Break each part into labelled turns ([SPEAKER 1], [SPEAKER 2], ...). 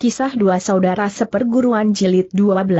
[SPEAKER 1] Kisah Dua Saudara Seperguruan Jilid 12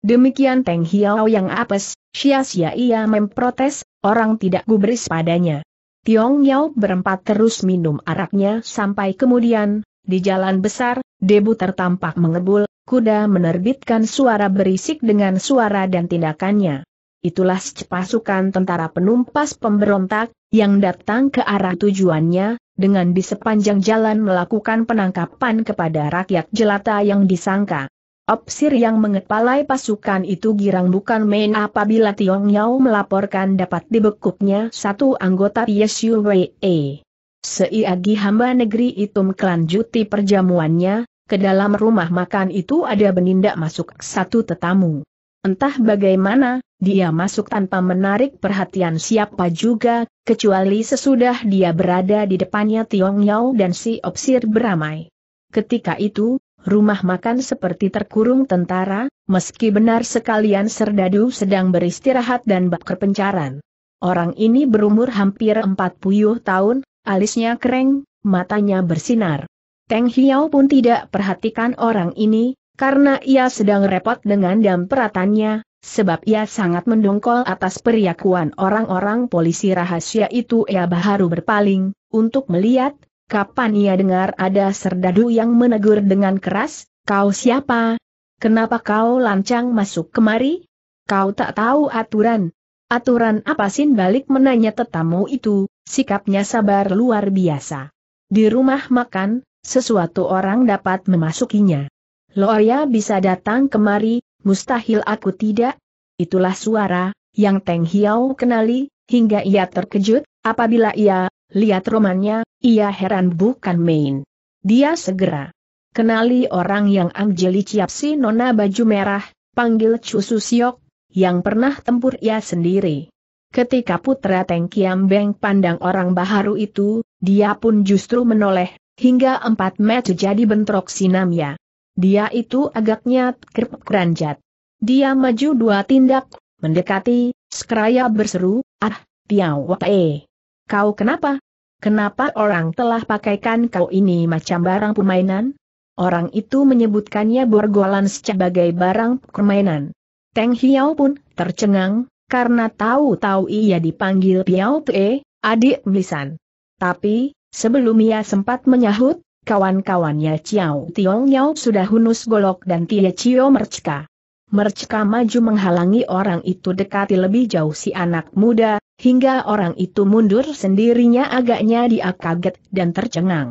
[SPEAKER 1] Demikian Teng Hiao yang apes, sia-sia ia memprotes, orang tidak gubris padanya. Tiong Yao berempat terus minum araknya sampai kemudian, di jalan besar, debu tertampak mengebul, kuda menerbitkan suara berisik dengan suara dan tindakannya. Itulah pasukan tentara penumpas pemberontak, yang datang ke arah tujuannya, dengan di sepanjang jalan melakukan penangkapan kepada rakyat jelata yang disangka. Opsir yang mengepalai pasukan itu girang bukan main apabila Tiong Yao melaporkan dapat dibekuknya satu anggota Yesu Wei. Seiagi hamba negeri itu melanjuti perjamuannya, ke dalam rumah makan itu ada benindak masuk satu tetamu. Entah bagaimana, dia masuk tanpa menarik perhatian siapa juga, kecuali sesudah dia berada di depannya Tiong Yao dan si Opsir beramai. Ketika itu, rumah makan seperti terkurung tentara, meski benar sekalian Serdadu sedang beristirahat dan bak pencaran. Orang ini berumur hampir 40 tahun, alisnya kering, matanya bersinar. Teng Hiao pun tidak perhatikan orang ini, karena ia sedang repot dengan dam peratannya, sebab ia sangat mendongkol atas periakuan orang-orang polisi rahasia itu ia baru berpaling, untuk melihat, kapan ia dengar ada serdadu yang menegur dengan keras, kau siapa? Kenapa kau lancang masuk kemari? Kau tak tahu aturan. Aturan apa sin balik menanya tetamu itu, sikapnya sabar luar biasa. Di rumah makan, sesuatu orang dapat memasukinya. Loya bisa datang kemari, mustahil aku tidak. Itulah suara, yang Teng Hiau kenali, hingga ia terkejut, apabila ia, lihat romannya, ia heran bukan main. Dia segera kenali orang yang Angjeli Ciapsi nona baju merah, panggil Chu Siok, yang pernah tempur ia sendiri. Ketika putra Teng Kiam Beng pandang orang baharu itu, dia pun justru menoleh, hingga empat meter jadi bentrok sinamnya. Dia itu agaknya kerp keranjat. Dia maju dua tindak, mendekati, sekraya berseru, ah, Tiao eh. Kau kenapa? Kenapa orang telah pakaikan kau ini macam barang permainan? Orang itu menyebutkannya borgolan sebagai barang permainan. Teng Hiau pun tercengang, karena tahu-tahu ia dipanggil piau Tue, adik Melisan. Tapi, sebelum ia sempat menyahut, kawan-kawannya Ciao, Tiong Yau sudah hunus golok dan Tia Chio Mercka. Mercka maju menghalangi orang itu dekati lebih jauh si anak muda, hingga orang itu mundur sendirinya agaknya dia kaget dan tercengang.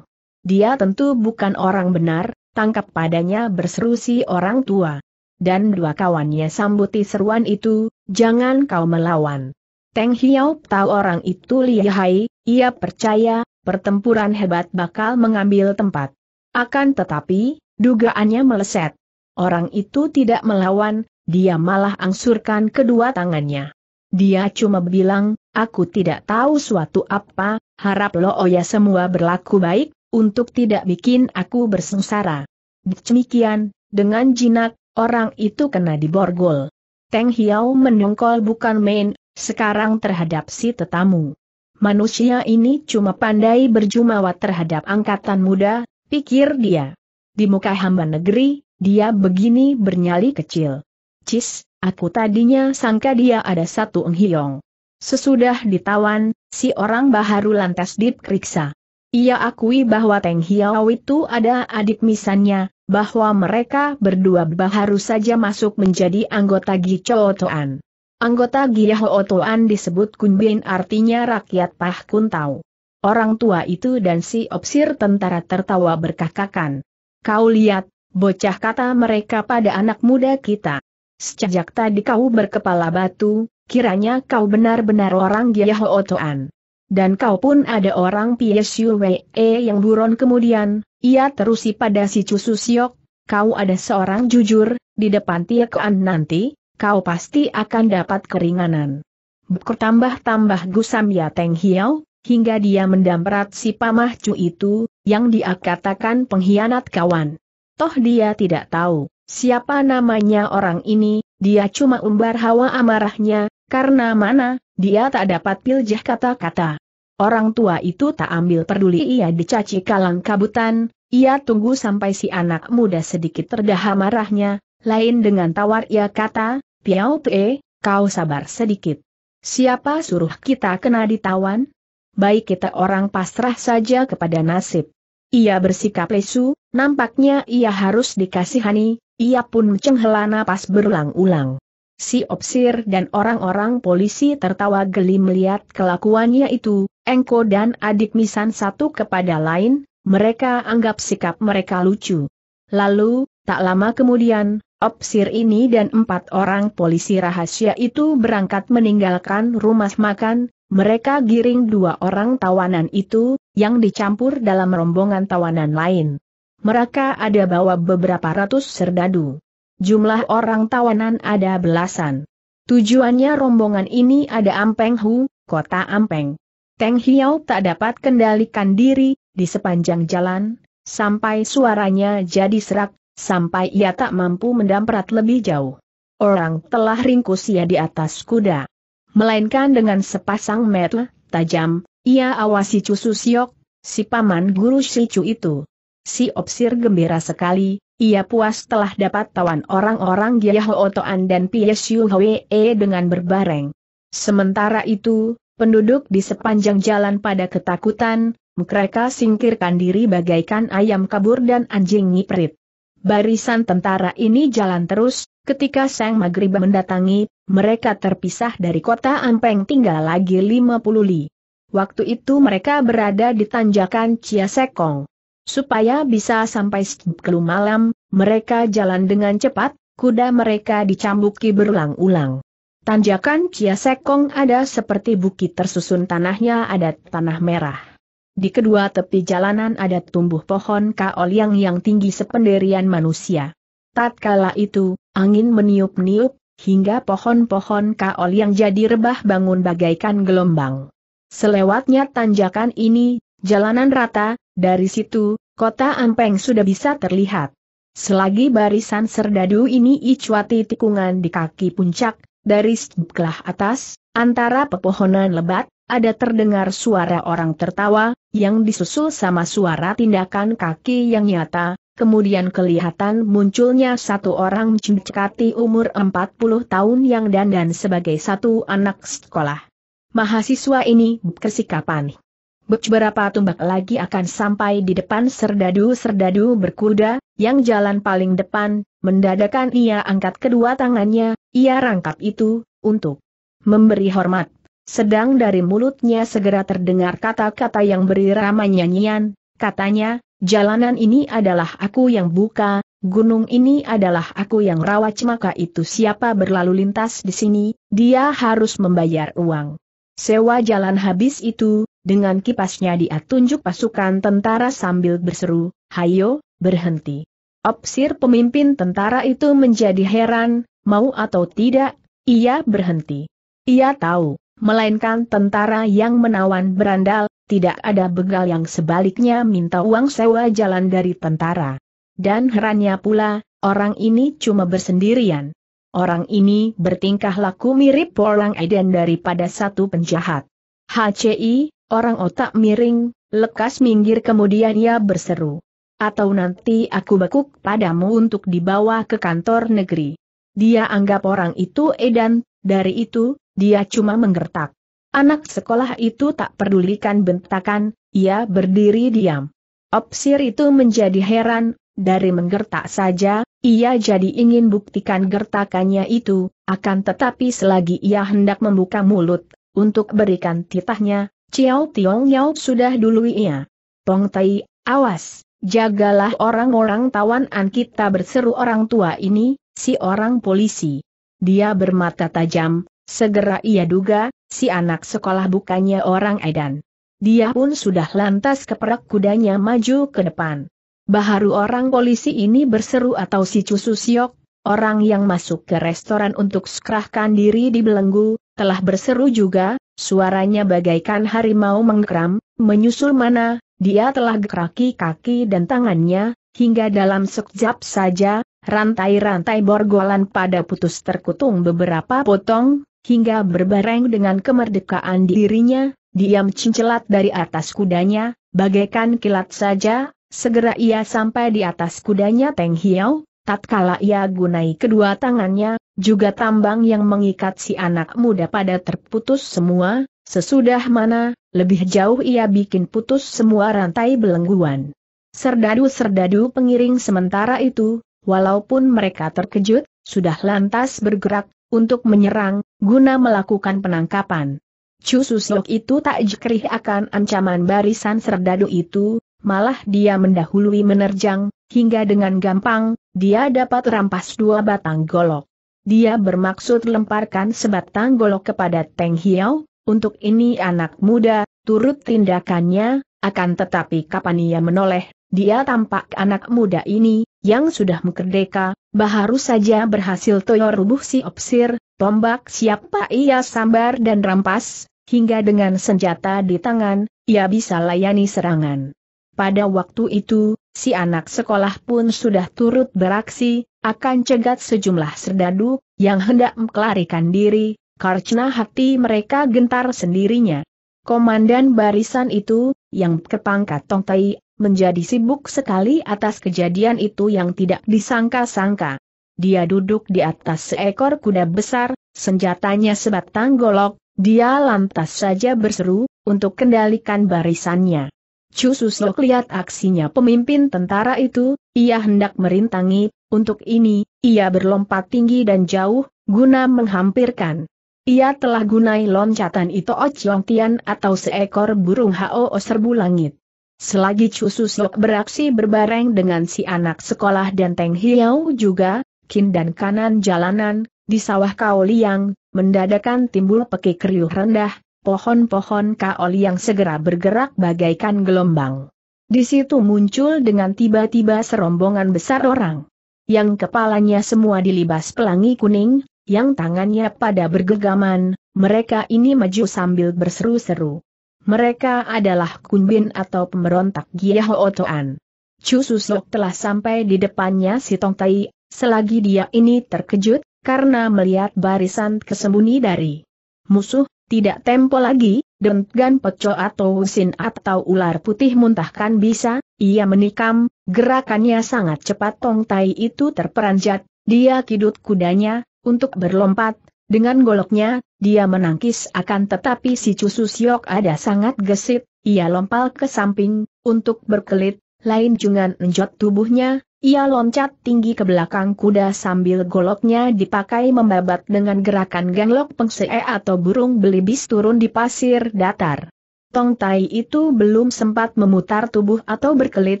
[SPEAKER 1] Dia tentu bukan orang benar, tangkap padanya berseru si orang tua. Dan dua kawannya sambuti seruan itu, jangan kau melawan. Teng Hiao tahu orang itu lihai, ia percaya, pertempuran hebat bakal mengambil tempat. Akan tetapi, dugaannya meleset. Orang itu tidak melawan, dia malah angsurkan kedua tangannya. Dia cuma bilang, aku tidak tahu suatu apa, harap lo oya oh semua berlaku baik, untuk tidak bikin aku bersengsara. Demikian, dengan jinak, orang itu kena diborgol. Teng Hiao menyongkol bukan main, sekarang terhadap si tetamu. Manusia ini cuma pandai berjumawa terhadap angkatan muda, pikir dia. Di muka hamba negeri, dia begini bernyali kecil. Cis, aku tadinya sangka dia ada satu enghiong. Sesudah ditawan, si orang baharu lantas diperiksa. Ia akui bahwa Teng Hiao itu ada adik misannya, bahwa mereka berdua baharu saja masuk menjadi anggota Gicotoan. Anggota Giyaho Otoan disebut Kunbin artinya rakyat Pah Tau. Orang tua itu dan si opsir tentara tertawa berkakakan. Kau lihat, bocah kata mereka pada anak muda kita. Sejak tadi kau berkepala batu, kiranya kau benar-benar orang Giyaho Otoan. Dan kau pun ada orang WE yang buron kemudian, ia terusi pada si Cususiok, kau ada seorang jujur, di depan Kuan nanti, kau pasti akan dapat keringanan. bertambah tambah gusam ya Teng hiau, hingga dia mendamprat si Pamah Cu itu, yang dia katakan pengkhianat kawan. Toh dia tidak tahu, siapa namanya orang ini, dia cuma umbar hawa amarahnya, karena mana, dia tak dapat piljah kata-kata. Orang tua itu tak ambil peduli ia dicaci kalang kabutan, ia tunggu sampai si anak muda sedikit terdaham marahnya, lain dengan tawar ia kata, Piao Pe, kau sabar sedikit. Siapa suruh kita kena ditawan? Baik kita orang pasrah saja kepada nasib. Ia bersikap lesu, nampaknya ia harus dikasihani, ia pun cenghela napas berulang-ulang. Si opsir dan orang-orang polisi tertawa geli melihat kelakuannya itu, Engko dan adik misan satu kepada lain, mereka anggap sikap mereka lucu. Lalu, tak lama kemudian, Opsir ini dan empat orang polisi rahasia itu berangkat meninggalkan rumah makan, mereka giring dua orang tawanan itu, yang dicampur dalam rombongan tawanan lain. Mereka ada bawa beberapa ratus serdadu. Jumlah orang tawanan ada belasan. Tujuannya rombongan ini ada Ampeng Hu, kota Ampeng. Teng Hiau tak dapat kendalikan diri, di sepanjang jalan, sampai suaranya jadi serak, sampai ia tak mampu mendamprat lebih jauh. Orang telah ringkus ia di atas kuda. Melainkan dengan sepasang mata tajam, ia awasi Cusu Siok, si paman guru Sicu itu. Si Opsir gembira sekali, ia puas telah dapat tawan orang-orang Giah Otoan dan Piesiu Hwee dengan berbareng. Sementara itu, penduduk di sepanjang jalan pada ketakutan, mereka singkirkan diri bagaikan ayam kabur dan anjing ngiprit. Barisan tentara ini jalan terus, ketika Sang Maghrib mendatangi, mereka terpisah dari kota Ampeng tinggal lagi 50 li. Waktu itu mereka berada di tanjakan Chia Sekong. Supaya bisa sampai kelu malam, mereka jalan dengan cepat, kuda mereka dicambuki berulang-ulang. Tanjakan Chia Sekong ada seperti bukit tersusun tanahnya adat tanah merah. Di kedua tepi jalanan ada tumbuh pohon kaoliang yang tinggi sependerian manusia. Tatkala itu, angin meniup-niup, hingga pohon-pohon kaoliang jadi rebah bangun bagaikan gelombang. Selewatnya tanjakan ini, jalanan rata, dari situ, kota Ampeng sudah bisa terlihat. Selagi barisan serdadu ini icuati tikungan di kaki puncak, dari sebelah atas, antara pepohonan lebat, ada terdengar suara orang tertawa, yang disusul sama suara tindakan kaki yang nyata, kemudian kelihatan munculnya satu orang mencekati umur 40 tahun yang dandan sebagai satu anak sekolah. Mahasiswa ini kesikapan. Beberapa tumbak lagi akan sampai di depan serdadu-serdadu berkuda, yang jalan paling depan, mendadakan ia angkat kedua tangannya, ia rangkap itu, untuk memberi hormat sedang dari mulutnya segera terdengar kata-kata yang berirama nyanyian, katanya, jalanan ini adalah aku yang buka, gunung ini adalah aku yang rawat maka itu siapa berlalu lintas di sini, dia harus membayar uang. Sewa jalan habis itu, dengan kipasnya dia tunjuk pasukan tentara sambil berseru, hayo, berhenti. Opsir pemimpin tentara itu menjadi heran, mau atau tidak, ia berhenti. Ia tahu, melainkan tentara yang menawan berandal, tidak ada begal yang sebaliknya minta uang sewa jalan dari tentara. Dan herannya pula, orang ini cuma bersendirian. Orang ini bertingkah laku mirip orang Eden daripada satu penjahat. HCI, orang otak miring, lekas minggir kemudian ia berseru. Atau nanti aku bekuk padamu untuk dibawa ke kantor negeri. Dia anggap orang itu Edan, dari itu, dia cuma menggertak. Anak sekolah itu tak pedulikan bentakan, ia berdiri diam. Opsir itu menjadi heran, dari menggertak saja, ia jadi ingin buktikan gertakannya itu, akan tetapi selagi ia hendak membuka mulut, untuk berikan titahnya, Ciao Tiong Yao sudah dulu ia. Tong Tai, awas, jagalah orang-orang tawanan kita berseru orang tua ini, si orang polisi. Dia bermata tajam, Segera ia duga, si anak sekolah bukannya orang Edan. Dia pun sudah lantas keperak kudanya maju ke depan. Baharu orang polisi ini berseru atau si Siok, orang yang masuk ke restoran untuk sekerahkan diri di belenggu, telah berseru juga, suaranya bagaikan harimau mengkram, menyusul mana, dia telah geraki kaki dan tangannya, hingga dalam sekejap saja, rantai-rantai borgolan pada putus terkutung beberapa potong, hingga berbareng dengan kemerdekaan dirinya, diam cincelat dari atas kudanya, bagaikan kilat saja, segera ia sampai di atas kudanya Teng Hiau, tatkala ia gunai kedua tangannya, juga tambang yang mengikat si anak muda pada terputus semua, sesudah mana, lebih jauh ia bikin putus semua rantai belengguan. Serdadu-serdadu pengiring sementara itu, walaupun mereka terkejut, sudah lantas bergerak, untuk menyerang, guna melakukan penangkapan. Chu Susok itu tak jekrih akan ancaman barisan serdadu itu, malah dia mendahului menerjang, hingga dengan gampang, dia dapat rampas dua batang golok. Dia bermaksud lemparkan sebatang golok kepada Teng Hiao, untuk ini anak muda, turut tindakannya, akan tetapi kapan ia menoleh, dia tampak anak muda ini, yang sudah merdeka, Baharu saja berhasil toyor rubuh si opsir, tombak siapa ia sambar dan rampas, hingga dengan senjata di tangan, ia bisa layani serangan. Pada waktu itu, si anak sekolah pun sudah turut beraksi, akan cegat sejumlah serdadu, yang hendak melarikan diri, karena hati mereka gentar sendirinya. Komandan barisan itu, yang kepangkat Tongtai menjadi sibuk sekali atas kejadian itu yang tidak disangka-sangka. Dia duduk di atas seekor kuda besar, senjatanya sebatang golok, dia lantas saja berseru, untuk kendalikan barisannya. Chu Susok lihat aksinya pemimpin tentara itu, ia hendak merintangi, untuk ini, ia berlompat tinggi dan jauh, guna menghampirkan. Ia telah gunai loncatan itu Ochong Tian atau seekor burung Hao Serbu Langit. Selagi Chu Susok beraksi berbareng dengan si anak sekolah dan Teng Hiau juga, kin dan kanan jalanan, di sawah Kaoliang, mendadakan timbul peki keriuh rendah, pohon-pohon Kaoliang segera bergerak bagaikan gelombang. Di situ muncul dengan tiba-tiba serombongan besar orang. Yang kepalanya semua dilibas pelangi kuning, yang tangannya pada bergegaman, mereka ini maju sambil berseru-seru. Mereka adalah kunbin atau pemberontak Giaho Otoan. Chu Susok telah sampai di depannya si Tong Tai, selagi dia ini terkejut, karena melihat barisan kesembunyi dari musuh, tidak tempo lagi, dengan peco atau usin atau ular putih muntahkan bisa, ia menikam, gerakannya sangat cepat Tong Tai itu terperanjat, dia kidut kudanya, untuk berlompat, dengan goloknya, dia menangkis akan tetapi si Cusu Siok ada sangat gesit, ia lompal ke samping, untuk berkelit, lain jungan enjot tubuhnya, ia loncat tinggi ke belakang kuda sambil goloknya dipakai membabat dengan gerakan ganglok pengse atau burung belibis turun di pasir datar. Tong Tai itu belum sempat memutar tubuh atau berkelit,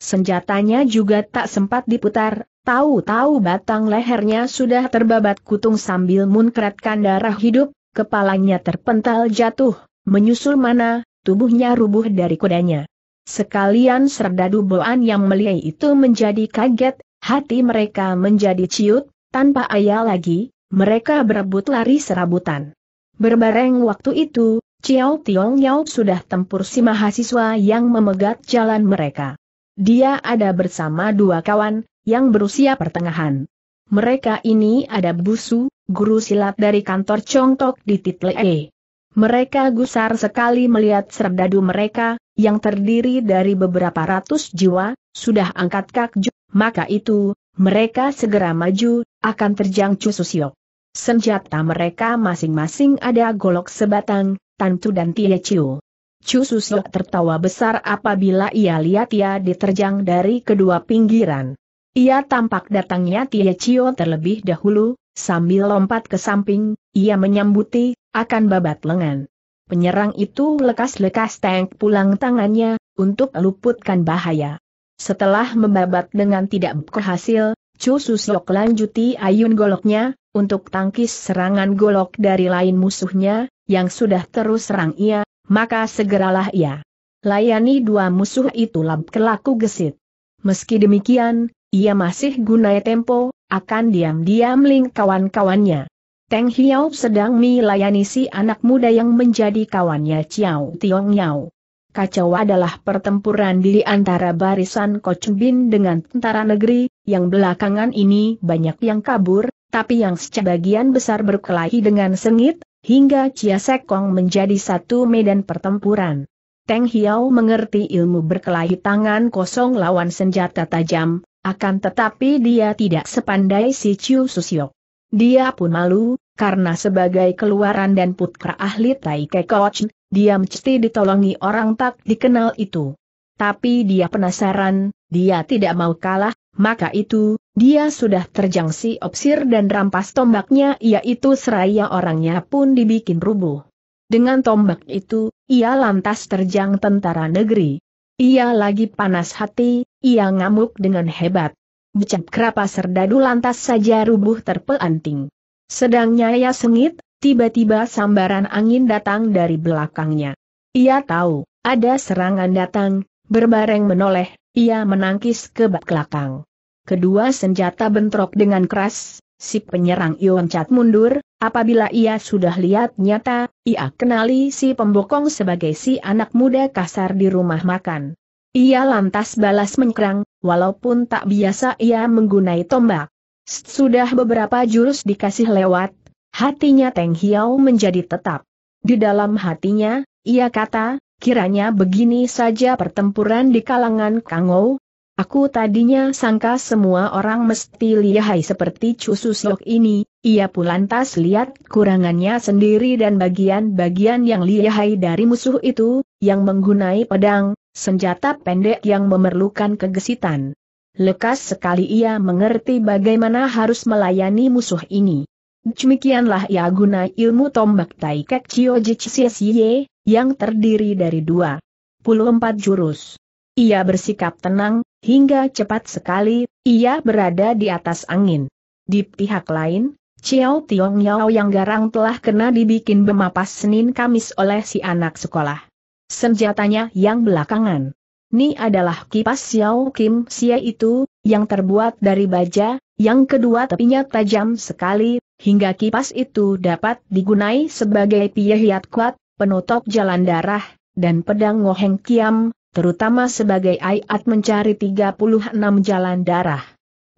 [SPEAKER 1] senjatanya juga tak sempat diputar, Tahu-tahu batang lehernya sudah terbabat kutung sambil munkratkan darah hidup, kepalanya terpental jatuh, menyusul mana, tubuhnya rubuh dari kudanya. Sekalian serdadu boan yang meliai itu menjadi kaget, hati mereka menjadi ciut, tanpa ayah lagi, mereka berebut lari serabutan. Berbareng waktu itu, Chiao Tiong Yao sudah tempur si mahasiswa yang memegat jalan mereka. Dia ada bersama dua kawan, yang berusia pertengahan. Mereka ini ada Busu, guru silat dari kantor Chongtok di E. Mereka gusar sekali melihat serdadu mereka, yang terdiri dari beberapa ratus jiwa, sudah angkat kakju, maka itu, mereka segera maju, akan terjang Cususio. Senjata mereka masing-masing ada golok sebatang, Tantu dan Tie Chiu. Cususiok tertawa besar apabila ia lihat ia diterjang dari kedua pinggiran. Ia tampak datangnya Tia Cio terlebih dahulu, sambil lompat ke samping, ia menyambuti, akan babat lengan. Penyerang itu lekas-lekas tank pulang tangannya, untuk luputkan bahaya. Setelah membabat dengan tidak berhasil, Chu Susyok lanjuti ayun goloknya, untuk tangkis serangan golok dari lain musuhnya, yang sudah terus serang ia, maka segeralah ia. Layani dua musuh itu lab kelaku gesit. Meski demikian, ia masih gunai tempo, akan diam-diam ling kawan-kawannya. Teng Hiao sedang melayani si anak muda yang menjadi kawannya Chiao Tiong Yao. Kacau adalah pertempuran di antara barisan Kocubin dengan tentara negeri, yang belakangan ini banyak yang kabur, tapi yang sebagian besar berkelahi dengan sengit, hingga Chia Sekong menjadi satu medan pertempuran. Teng Hiao mengerti ilmu berkelahi tangan kosong lawan senjata tajam, akan tetapi dia tidak sepandai si Chiu Susio. Dia pun malu, karena sebagai keluaran dan putra ahli Tai Kekoch, dia mesti ditolongi orang tak dikenal itu. Tapi dia penasaran, dia tidak mau kalah, maka itu, dia sudah terjang si opsir dan rampas tombaknya yaitu seraya orangnya pun dibikin rubuh. Dengan tombak itu, ia lantas terjang tentara negeri. Ia lagi panas hati, ia ngamuk dengan hebat. Bucap kerapa serdadu lantas saja rubuh terpelanting. Sedang nyaya sengit, tiba-tiba sambaran angin datang dari belakangnya. Ia tahu, ada serangan datang, berbareng menoleh, ia menangkis ke belakang. Kedua senjata bentrok dengan keras, Si penyerang Cat mundur, apabila ia sudah lihat nyata, ia kenali si pembokong sebagai si anak muda kasar di rumah makan. Ia lantas balas menyerang, walaupun tak biasa ia menggunai tombak. Sudah beberapa jurus dikasih lewat, hatinya Teng Hiao menjadi tetap. Di dalam hatinya, ia kata, kiranya begini saja pertempuran di kalangan Kangou, Aku tadinya sangka semua orang mesti lihai seperti Cususyok ini, ia pun lantas lihat kurangannya sendiri dan bagian-bagian yang lihai dari musuh itu, yang menggunai pedang, senjata pendek yang memerlukan kegesitan. Lekas sekali ia mengerti bagaimana harus melayani musuh ini. Demikianlah ia guna ilmu tombak Taikek Chio Jichisye, yang terdiri dari dua puluh empat jurus. Ia bersikap tenang, Hingga cepat sekali, ia berada di atas angin. Di pihak lain, Chiao Tiong Yao yang garang telah kena dibikin bemapas Senin Kamis oleh si anak sekolah. Senjatanya yang belakangan. Ni adalah kipas Xiao Kim sia itu, yang terbuat dari baja, yang kedua tepinya tajam sekali, hingga kipas itu dapat digunai sebagai piyahiat kuat, penutup jalan darah, dan pedang Ngoheng Kiam, terutama sebagai ayat mencari 36 jalan darah.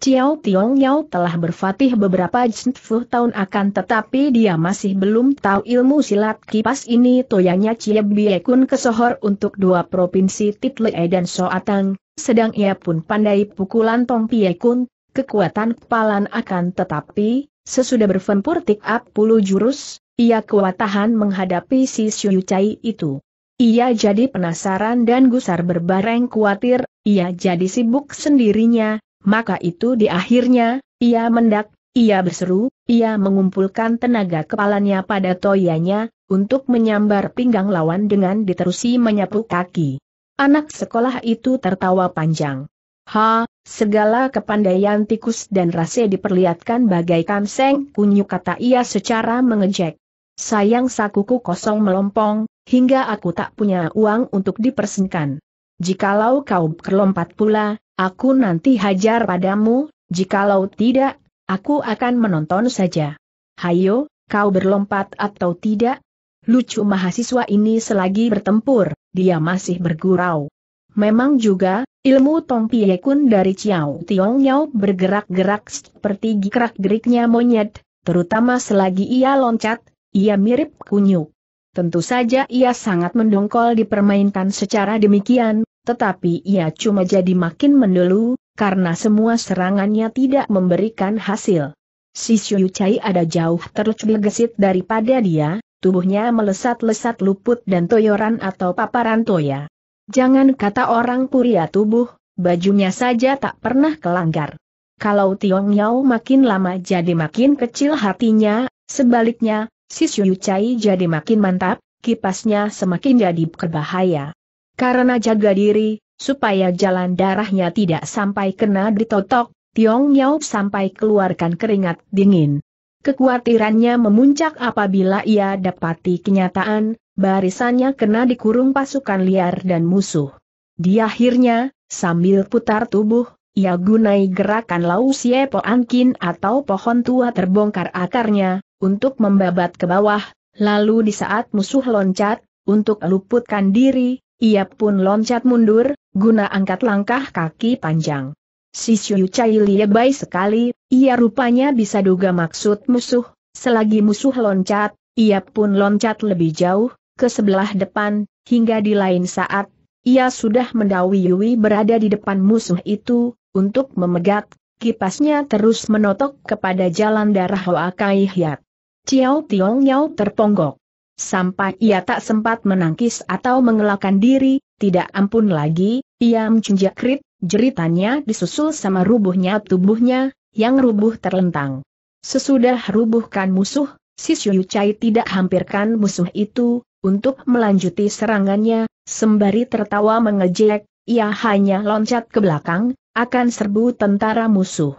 [SPEAKER 1] Chiao Tiong Yao telah berfatih beberapa jentuh tahun akan tetapi dia masih belum tahu ilmu silat kipas ini toyanya Chie Bie Kun kesohor untuk dua provinsi Title dan Soatang, sedang ia pun pandai pukulan Tong Pie Kun, kekuatan kepalan akan tetapi, sesudah berfempur tik up puluh jurus, ia kuat tahan menghadapi si Siu Chai itu. Ia jadi penasaran dan gusar berbareng khawatir, ia jadi sibuk sendirinya, maka itu di akhirnya, ia mendak, ia berseru, ia mengumpulkan tenaga kepalanya pada toyanya, untuk menyambar pinggang lawan dengan diterusi menyapu kaki. Anak sekolah itu tertawa panjang. Ha, segala kepandaian tikus dan rase diperlihatkan bagaikan seng kunyu kata ia secara mengejek. Sayang sakuku kosong melompong, hingga aku tak punya uang untuk dipersenkan. Jikalau kau berlompat pula, aku nanti hajar padamu, jikalau tidak, aku akan menonton saja. Hayo, kau berlompat atau tidak? Lucu mahasiswa ini selagi bertempur, dia masih bergurau. Memang juga, ilmu Tong Pie Kun dari Chiao Tiong Yao bergerak-gerak seperti gerak-geriknya monyet, terutama selagi ia loncat, ia mirip kunyuk. Tentu saja ia sangat mendongkol dipermainkan secara demikian, tetapi ia cuma jadi makin mendelu, karena semua serangannya tidak memberikan hasil. Si Xiu Chai ada jauh tergesit daripada dia, tubuhnya melesat-lesat luput dan toyoran atau paparan toya. Jangan kata orang puria tubuh, bajunya saja tak pernah kelanggar. Kalau Tiong Yao makin lama jadi makin kecil hatinya, sebaliknya, Si Yucai Chai jadi makin mantap, kipasnya semakin jadi berbahaya. Karena jaga diri, supaya jalan darahnya tidak sampai kena ditotok, Tiong Yao sampai keluarkan keringat dingin. Kekuatirannya memuncak apabila ia dapati kenyataan, barisannya kena dikurung pasukan liar dan musuh. Dia akhirnya, sambil putar tubuh, ia gunai gerakan Lau Po ankin atau pohon tua terbongkar akarnya, untuk membabat ke bawah, lalu di saat musuh loncat, untuk luputkan diri, ia pun loncat mundur, guna angkat langkah kaki panjang. Si Xiu Chai Liebai sekali, ia rupanya bisa duga maksud musuh, selagi musuh loncat, ia pun loncat lebih jauh, ke sebelah depan, hingga di lain saat, ia sudah mendawi yui berada di depan musuh itu, untuk memegat, kipasnya terus menotok kepada jalan darah Hoa Kai Hiat. Ciao Tiong Yao terponggok. Sampai ia tak sempat menangkis atau mengelakkan diri, tidak ampun lagi, ia mencunjakrit, krit, jeritannya disusul sama rubuhnya tubuhnya, yang rubuh terlentang. Sesudah rubuhkan musuh, si Shuyu Chai tidak hampirkan musuh itu, untuk melanjuti serangannya, sembari tertawa mengejek, ia hanya loncat ke belakang, akan serbu tentara musuh.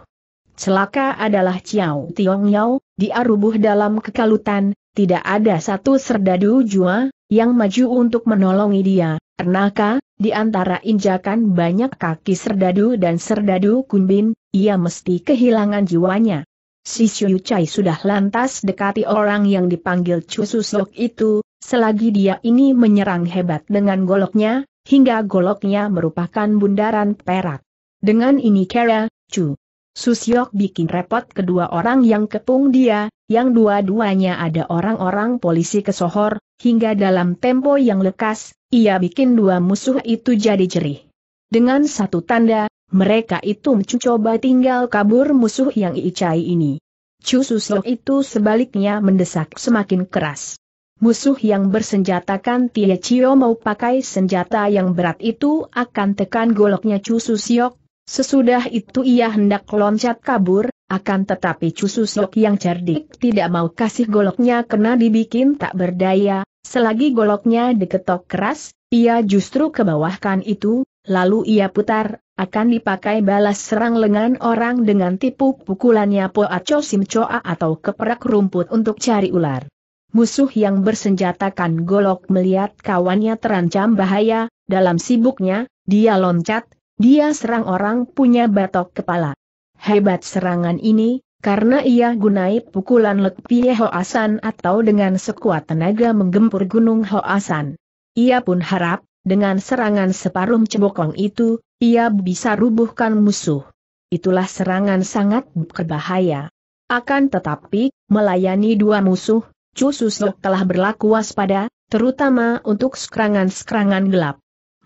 [SPEAKER 1] Celaka adalah Ciao Tiong Yao, dia rubuh dalam kekalutan, tidak ada satu serdadu jua, yang maju untuk menolongi dia, Ernaka, di antara injakan banyak kaki serdadu dan serdadu kumbin, ia mesti kehilangan jiwanya. Si Shuyu Chai sudah lantas dekati orang yang dipanggil Chususok itu, selagi dia ini menyerang hebat dengan goloknya, hingga goloknya merupakan bundaran perak. Dengan ini Kara, Chu, Susyok bikin repot kedua orang yang kepung dia, yang dua-duanya ada orang-orang polisi kesohor, hingga dalam tempo yang lekas, ia bikin dua musuh itu jadi jerih. Dengan satu tanda, mereka itu mencoba tinggal kabur musuh yang Icai ini. Chu Susyok itu sebaliknya mendesak semakin keras. Musuh yang bersenjatakan Tia Cio mau pakai senjata yang berat itu akan tekan goloknya Chu Susyok, Sesudah itu ia hendak loncat kabur, akan tetapi Cususok yang cerdik tidak mau kasih goloknya kena dibikin tak berdaya, selagi goloknya diketok keras, ia justru kebawahkan itu, lalu ia putar, akan dipakai balas serang lengan orang dengan tipu pukulannya Poaco Simcoa atau keperak rumput untuk cari ular. Musuh yang bersenjatakan golok melihat kawannya terancam bahaya, dalam sibuknya, dia loncat, dia serang orang punya batok kepala. Hebat serangan ini, karena ia gunai pukulan lekpie Hoasan atau dengan sekuat tenaga menggempur gunung Hoasan. Ia pun harap, dengan serangan separuh cebokong itu, ia bisa rubuhkan musuh. Itulah serangan sangat berbahaya. Akan tetapi, melayani dua musuh, Chu Susuk telah berlaku waspada, terutama untuk serangan-serangan gelap.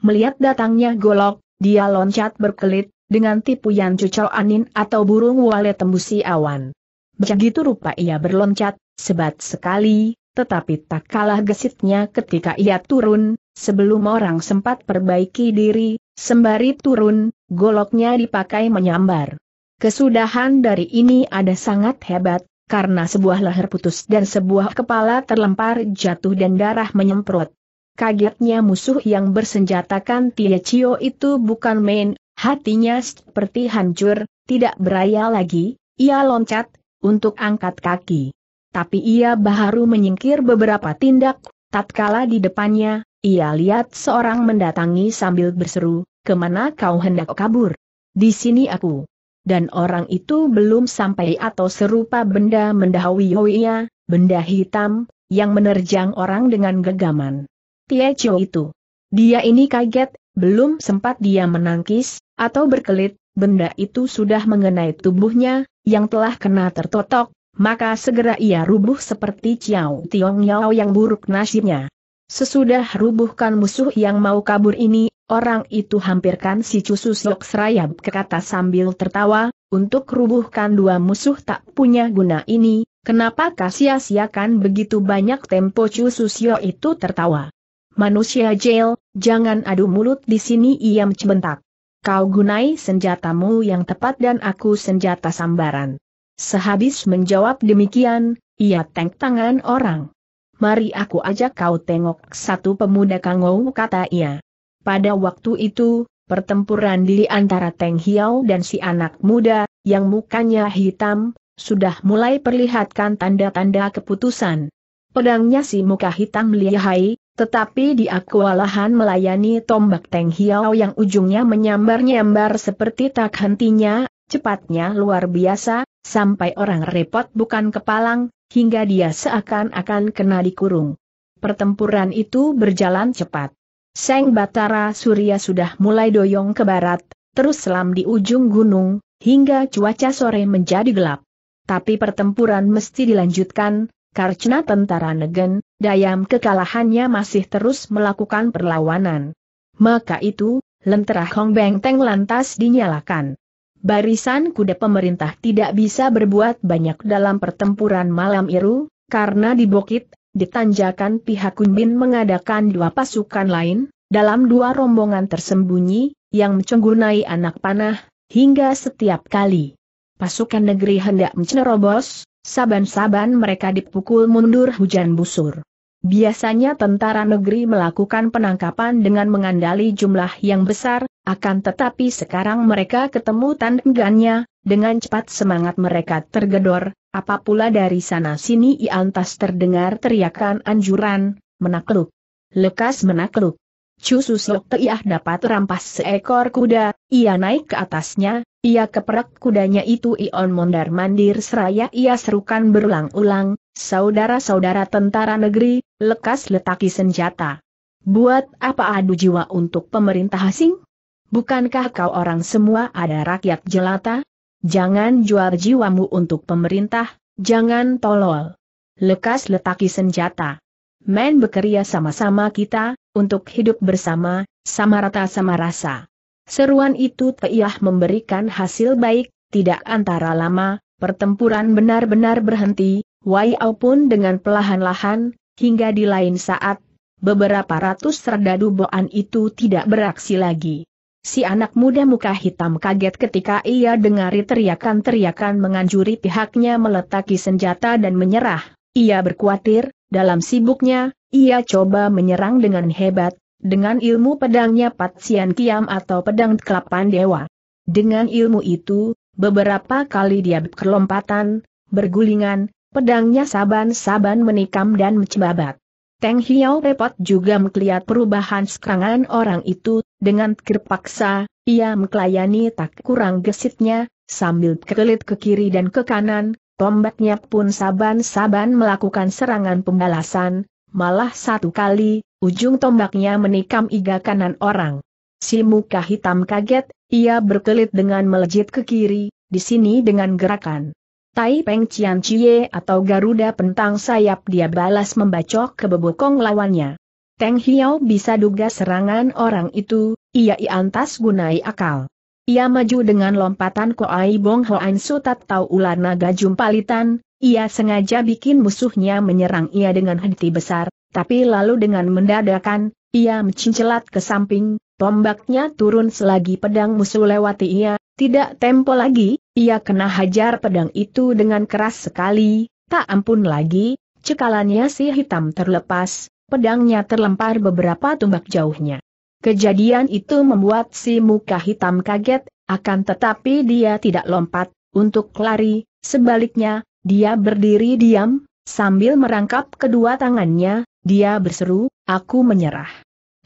[SPEAKER 1] Melihat datangnya golok, dia loncat berkelit, dengan tipu yang cucau anin atau burung wale tembusi awan. Begitu rupa ia berloncat, sebat sekali, tetapi tak kalah gesitnya ketika ia turun, sebelum orang sempat perbaiki diri, sembari turun, goloknya dipakai menyambar. Kesudahan dari ini ada sangat hebat, karena sebuah leher putus dan sebuah kepala terlempar jatuh dan darah menyemprot. Kagetnya musuh yang bersenjatakan Tia Chio itu bukan main, hatinya seperti hancur, tidak beraya lagi, ia loncat, untuk angkat kaki. Tapi ia baru menyingkir beberapa tindak, tatkala di depannya, ia lihat seorang mendatangi sambil berseru, kemana kau hendak kabur? Di sini aku. Dan orang itu belum sampai atau serupa benda mendahului benda hitam, yang menerjang orang dengan gegaman. Tie Chiu itu. Dia ini kaget, belum sempat dia menangkis, atau berkelit, benda itu sudah mengenai tubuhnya, yang telah kena tertotok, maka segera ia rubuh seperti Ciao Tiong Yao yang buruk nasibnya. Sesudah rubuhkan musuh yang mau kabur ini, orang itu hampirkan si Cusu Sok Serayap ke kata sambil tertawa, untuk rubuhkan dua musuh tak punya guna ini, Kenapa sia-siakan begitu banyak tempo Chu Susio itu tertawa? Manusia jail, jangan adu mulut di sini ia mencebentak. Kau gunai senjatamu yang tepat dan aku senjata sambaran. Sehabis menjawab demikian, ia teng tangan orang. Mari aku ajak kau tengok satu pemuda kangou kata ia. Pada waktu itu, pertempuran di antara Teng Hiao dan si anak muda, yang mukanya hitam, sudah mulai perlihatkan tanda-tanda keputusan. Pedangnya si muka hitam lihai, tetapi dia kewalahan melayani tombak Teng Hiao yang ujungnya menyambar-nyambar seperti tak hentinya, cepatnya luar biasa, sampai orang repot bukan kepalang, hingga dia seakan-akan kena dikurung. Pertempuran itu berjalan cepat. Seng Batara Surya sudah mulai doyong ke barat, terus selam di ujung gunung, hingga cuaca sore menjadi gelap. Tapi pertempuran mesti dilanjutkan, karena tentara Negen, dayam kekalahannya masih terus melakukan perlawanan. Maka itu, lentera Hong Beng Teng lantas dinyalakan. Barisan kuda pemerintah tidak bisa berbuat banyak dalam pertempuran malam Iru, karena di Bukit, ditanjakan pihak Kunbin mengadakan dua pasukan lain, dalam dua rombongan tersembunyi, yang mencenggunai anak panah, hingga setiap kali. Pasukan negeri hendak mencerobos, Saban-saban mereka dipukul mundur hujan busur. Biasanya tentara negeri melakukan penangkapan dengan mengandali jumlah yang besar, akan tetapi sekarang mereka ketemu tandengannya, dengan cepat semangat mereka tergedor, Apapula dari sana-sini Iantas terdengar teriakan anjuran, menakluk. Lekas menakluk. Cususok teiah dapat rampas seekor kuda, ia naik ke atasnya, ia keperak kudanya itu Ion mondar mandir seraya ia serukan berulang-ulang, saudara-saudara tentara negeri, lekas letaki senjata. Buat apa adu jiwa untuk pemerintah asing? Bukankah kau orang semua ada rakyat jelata? Jangan jual jiwamu untuk pemerintah, jangan tolol. Lekas letaki senjata. Main bekerja sama-sama kita, untuk hidup bersama, sama rata sama rasa. Seruan itu Teiah memberikan hasil baik, tidak antara lama, pertempuran benar-benar berhenti, Waiau pun dengan pelahan-lahan, hingga di lain saat, beberapa ratus serdadu boan itu tidak beraksi lagi. Si anak muda muka hitam kaget ketika ia dengari teriakan-teriakan menganjuri pihaknya meletaki senjata dan menyerah. Ia berkuatir, dalam sibuknya, ia coba menyerang dengan hebat, dengan ilmu pedangnya Patsian Kiam atau pedang kelapan dewa. Dengan ilmu itu, beberapa kali dia berkelompatan, bergulingan, pedangnya saban-saban menikam dan mencebabat. Teng Hiao repot juga melihat perubahan serangan orang itu, dengan terpaksa, ia melayani tak kurang gesitnya, sambil kelit ke kiri dan ke kanan, tombaknya pun saban-saban melakukan serangan pembalasan, malah satu kali, Ujung tombaknya menikam iga kanan orang. Si muka hitam kaget, ia berkelit dengan melejit ke kiri, di sini dengan gerakan. Tai Peng Cian Cie atau Garuda Pentang Sayap dia balas membacok ke bebokong lawannya. Teng Hiao bisa duga serangan orang itu, ia iantas gunai akal. Ia maju dengan lompatan Koai Bong Hoan Sutat Tau Ular Naga Jumpalitan, ia sengaja bikin musuhnya menyerang ia dengan henti besar, tapi lalu dengan mendadakan, ia mencincelat ke samping, tombaknya turun selagi pedang musuh lewati ia, tidak tempo lagi, ia kena hajar pedang itu dengan keras sekali, tak ampun lagi, cekalannya si hitam terlepas, pedangnya terlempar beberapa tombak jauhnya. Kejadian itu membuat si muka hitam kaget, akan tetapi dia tidak lompat, untuk lari, sebaliknya, dia berdiri diam, sambil merangkap kedua tangannya, dia berseru, aku menyerah.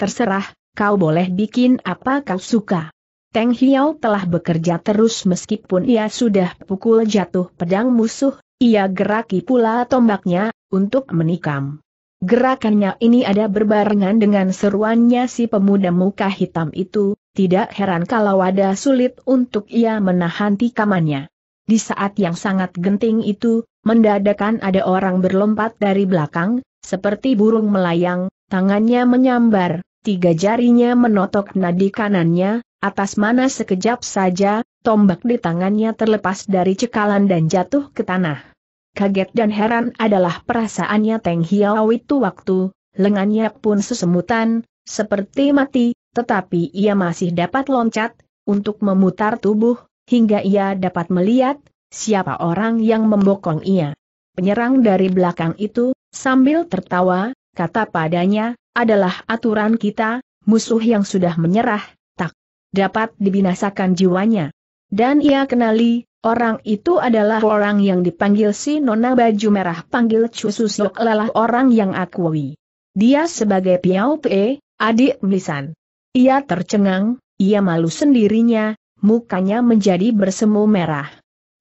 [SPEAKER 1] Terserah, kau boleh bikin apa kau suka. Teng Hiao telah bekerja terus meskipun ia sudah pukul jatuh pedang musuh, ia geraki pula tombaknya, untuk menikam. Gerakannya ini ada berbarengan dengan seruannya si pemuda muka hitam itu, tidak heran kalau ada sulit untuk ia menahan tikamannya. Di saat yang sangat genting itu, mendadakan ada orang berlompat dari belakang, seperti burung melayang, tangannya menyambar, tiga jarinya menotok nadi kanannya, atas mana sekejap saja, tombak di tangannya terlepas dari cekalan dan jatuh ke tanah. Kaget dan heran adalah perasaannya Teng Hiao itu waktu, lengannya pun sesemutan, seperti mati, tetapi ia masih dapat loncat, untuk memutar tubuh, hingga ia dapat melihat, siapa orang yang membokong ia. Penyerang dari belakang itu, Sambil tertawa, kata padanya, adalah aturan kita, musuh yang sudah menyerah, tak dapat dibinasakan jiwanya. Dan ia kenali, orang itu adalah orang yang dipanggil si Nona Baju Merah panggil Cususuk lelah orang yang akui. Dia sebagai Piao Pe, adik Blisan. Ia tercengang, ia malu sendirinya, mukanya menjadi bersemu merah.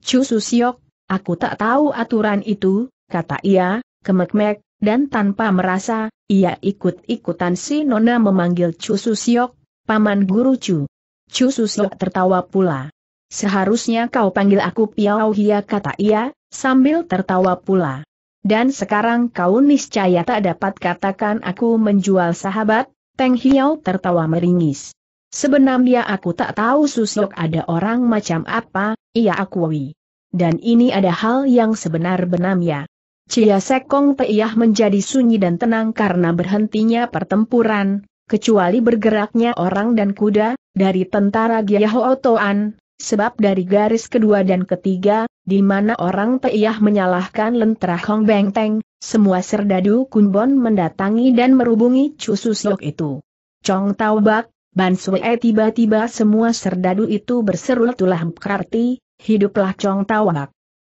[SPEAKER 1] Cususiok, aku tak tahu aturan itu, kata ia, kemek-mek, dan tanpa merasa, ia ikut-ikutan si Nona memanggil Chu Susiok, paman guru Chu. Chu Susiok tertawa pula. Seharusnya kau panggil aku Piao Hia kata ia, sambil tertawa pula. Dan sekarang kau niscaya tak dapat katakan aku menjual sahabat, Teng Hiao tertawa meringis. Sebenarnya aku tak tahu Susiok ada orang macam apa, ia akui. Dan ini ada hal yang sebenar-benarnya. Cia Sekong Teiyah menjadi sunyi dan tenang karena berhentinya pertempuran, kecuali bergeraknya orang dan kuda, dari tentara Otoan. sebab dari garis kedua dan ketiga, di mana orang Teiyah menyalahkan lentera Hong Beng Teng, semua serdadu Kunbon mendatangi dan merubungi Cususlok itu. Chong Tau Bak, Ban Sui tiba-tiba semua serdadu itu berseru tulah Mkarti, hiduplah Chong Tau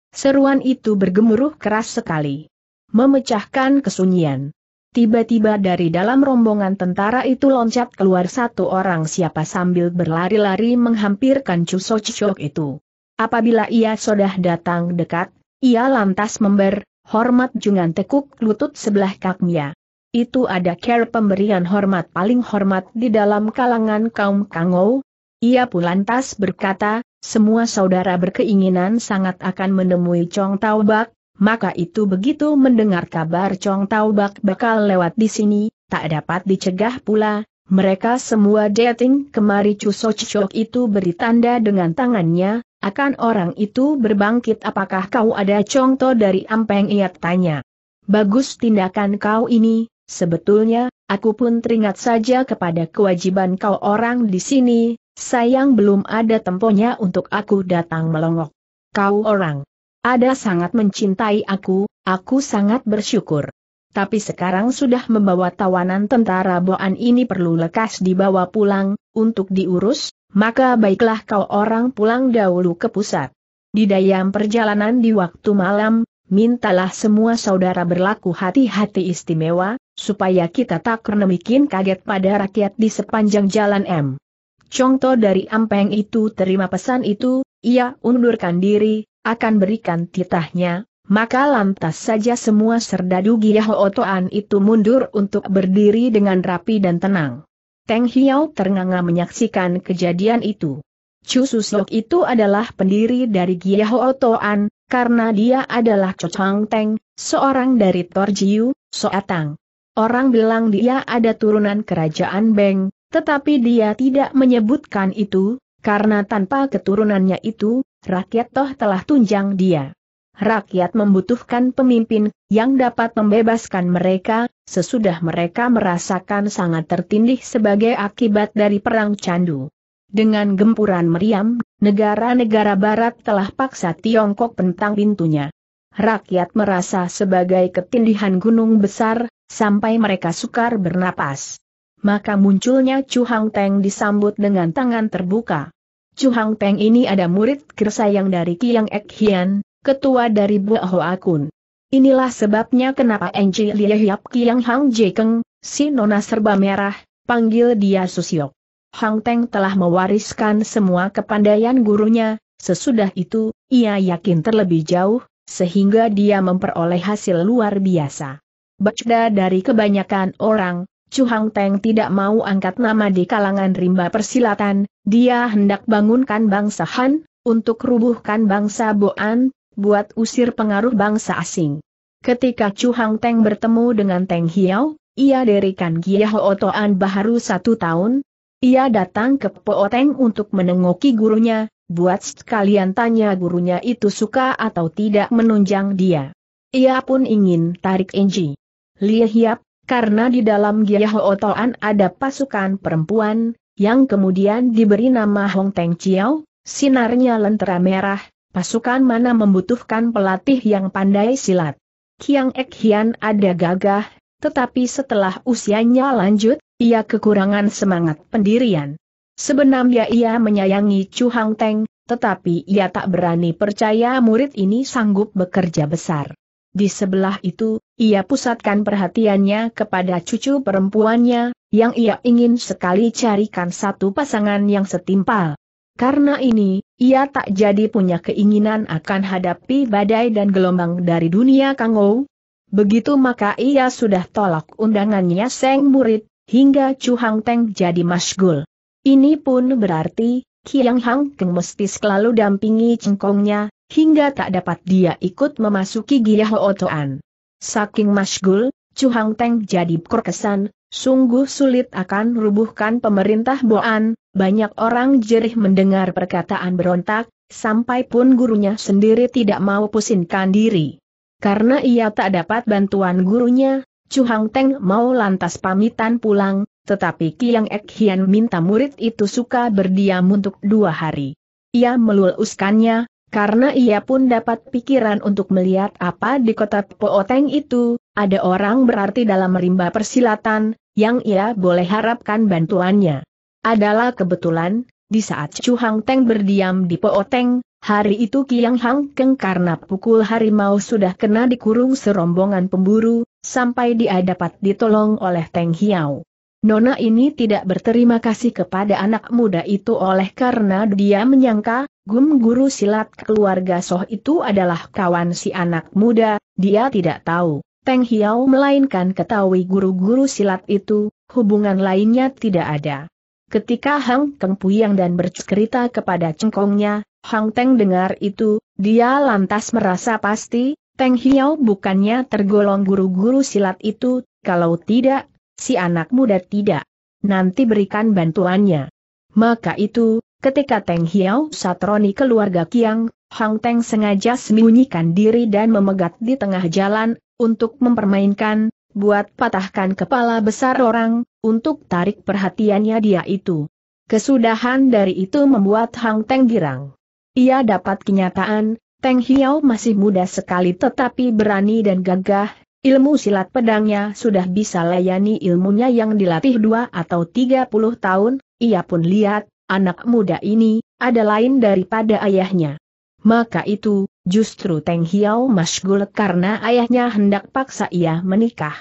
[SPEAKER 1] Seruan itu bergemuruh keras sekali. Memecahkan kesunyian. Tiba-tiba dari dalam rombongan tentara itu loncat keluar satu orang siapa sambil berlari-lari menghampirkan Chuso Chishok itu. Apabila ia sudah datang dekat, ia lantas member, hormat jungan tekuk lutut sebelah kaknya. Itu ada care pemberian hormat paling hormat di dalam kalangan kaum Kangou. Ia pun lantas berkata, semua saudara berkeinginan sangat akan menemui Chong Taubak, maka itu begitu mendengar kabar Chong Taubak bakal lewat di sini, tak dapat dicegah pula, mereka semua dating kemari Chok itu beri tanda dengan tangannya, akan orang itu berbangkit apakah kau ada contoh dari Ampeng Ia tanya. Bagus tindakan kau ini, sebetulnya, aku pun teringat saja kepada kewajiban kau orang di sini, Sayang belum ada temponya untuk aku datang melongok. Kau orang. Ada sangat mencintai aku, aku sangat bersyukur. Tapi sekarang sudah membawa tawanan tentara Boan ini perlu lekas dibawa pulang, untuk diurus, maka baiklah kau orang pulang dahulu ke pusat. Di dayam perjalanan di waktu malam, mintalah semua saudara berlaku hati-hati istimewa, supaya kita tak bikin kaget pada rakyat di sepanjang jalan M. Contoh dari Ampeng itu terima pesan itu, ia undurkan diri, akan berikan titahnya, maka lantas saja semua serdadu Giah Otoan itu mundur untuk berdiri dengan rapi dan tenang. Teng Hiao ternganga menyaksikan kejadian itu. Chu Susok itu adalah pendiri dari Giah Otoan, karena dia adalah Chochang Teng, seorang dari Torjiu, Soatang. Orang bilang dia ada turunan kerajaan Beng, tetapi dia tidak menyebutkan itu, karena tanpa keturunannya itu, rakyat toh telah tunjang dia. Rakyat membutuhkan pemimpin yang dapat membebaskan mereka, sesudah mereka merasakan sangat tertindih sebagai akibat dari perang candu. Dengan gempuran meriam, negara-negara barat telah paksa Tiongkok pentang pintunya. Rakyat merasa sebagai ketindihan gunung besar, sampai mereka sukar bernapas maka munculnya Chu Hang Teng disambut dengan tangan terbuka. Chu Hang Teng ini ada murid kersayang dari Kiang Ek Hian, ketua dari Bua Hoa Akun. Inilah sebabnya kenapa Enci Lia Hiap Kiang Hang Jekeng, si nona serba merah, panggil dia Susiok. Hang Teng telah mewariskan semua kepandaian gurunya, sesudah itu, ia yakin terlebih jauh, sehingga dia memperoleh hasil luar biasa. Bacda dari kebanyakan orang, Chu Hang Teng tidak mau angkat nama di kalangan rimba persilatan, dia hendak bangunkan bangsa Han, untuk rubuhkan bangsa Boan, buat usir pengaruh bangsa asing. Ketika Chu Hang Teng bertemu dengan Teng Hiao, ia dirikan Gia Ho Toan baru satu tahun. Ia datang ke Po Teng untuk menengoki gurunya, buat sekalian tanya gurunya itu suka atau tidak menunjang dia. Ia pun ingin tarik Enji. Lihiap, karena di dalam Giahootoan ada pasukan perempuan, yang kemudian diberi nama Hong Teng Chiao, sinarnya lentera merah, pasukan mana membutuhkan pelatih yang pandai silat. Kiang Ek Hian ada gagah, tetapi setelah usianya lanjut, ia kekurangan semangat pendirian. Sebenarnya ia menyayangi Chu Hang Teng, tetapi ia tak berani percaya murid ini sanggup bekerja besar. Di sebelah itu, ia pusatkan perhatiannya kepada cucu perempuannya, yang ia ingin sekali carikan satu pasangan yang setimpal. Karena ini, ia tak jadi punya keinginan akan hadapi badai dan gelombang dari dunia Kangou. Begitu maka ia sudah tolak undangannya Seng Murid, hingga Chu Hang Teng jadi masgul. Ini pun berarti, Kiang Hang Keng mesti selalu dampingi cengkongnya, hingga tak dapat dia ikut memasuki Gia Hootoan. Saking masgul, Chu Hang Teng jadi terkesan, sungguh sulit akan rubuhkan pemerintah Boan, banyak orang jerih mendengar perkataan berontak, sampai pun gurunya sendiri tidak mau pusingkan diri. Karena ia tak dapat bantuan gurunya, Chu Hang Teng mau lantas pamitan pulang, tetapi Kiang Ek Hian minta murid itu suka berdiam untuk dua hari. Ia meluluskannya, karena ia pun dapat pikiran untuk melihat apa di kota Pooteng itu, ada orang berarti dalam rimba persilatan, yang ia boleh harapkan bantuannya. Adalah kebetulan, di saat Chu Hang Teng berdiam di Pooteng, hari itu Kiang Hang Keng karena pukul harimau sudah kena dikurung serombongan pemburu, sampai dia dapat ditolong oleh Teng Hiao. Nona ini tidak berterima kasih kepada anak muda itu oleh karena dia menyangka, Gum guru silat keluarga Soh itu adalah kawan si anak muda, dia tidak tahu. Teng Hiao melainkan ketahui guru-guru silat itu, hubungan lainnya tidak ada. Ketika Hang Keng Puyang dan bercerita kepada cengkongnya, Hang Teng dengar itu, dia lantas merasa pasti, Teng Hiao bukannya tergolong guru-guru silat itu, kalau tidak, si anak muda tidak. Nanti berikan bantuannya. Maka itu, Ketika Teng Hiao Satroni keluarga Kiang, Hang Teng sengaja sembunyikan diri dan memegat di tengah jalan, untuk mempermainkan, buat patahkan kepala besar orang, untuk tarik perhatiannya dia itu. Kesudahan dari itu membuat Hang Teng girang. Ia dapat kenyataan, Teng Hiao masih muda sekali tetapi berani dan gagah, ilmu silat pedangnya sudah bisa layani ilmunya yang dilatih dua atau tiga puluh tahun, ia pun lihat, anak muda ini, ada lain daripada ayahnya. Maka itu, justru Teng Hiao masgul karena ayahnya hendak paksa ia menikah.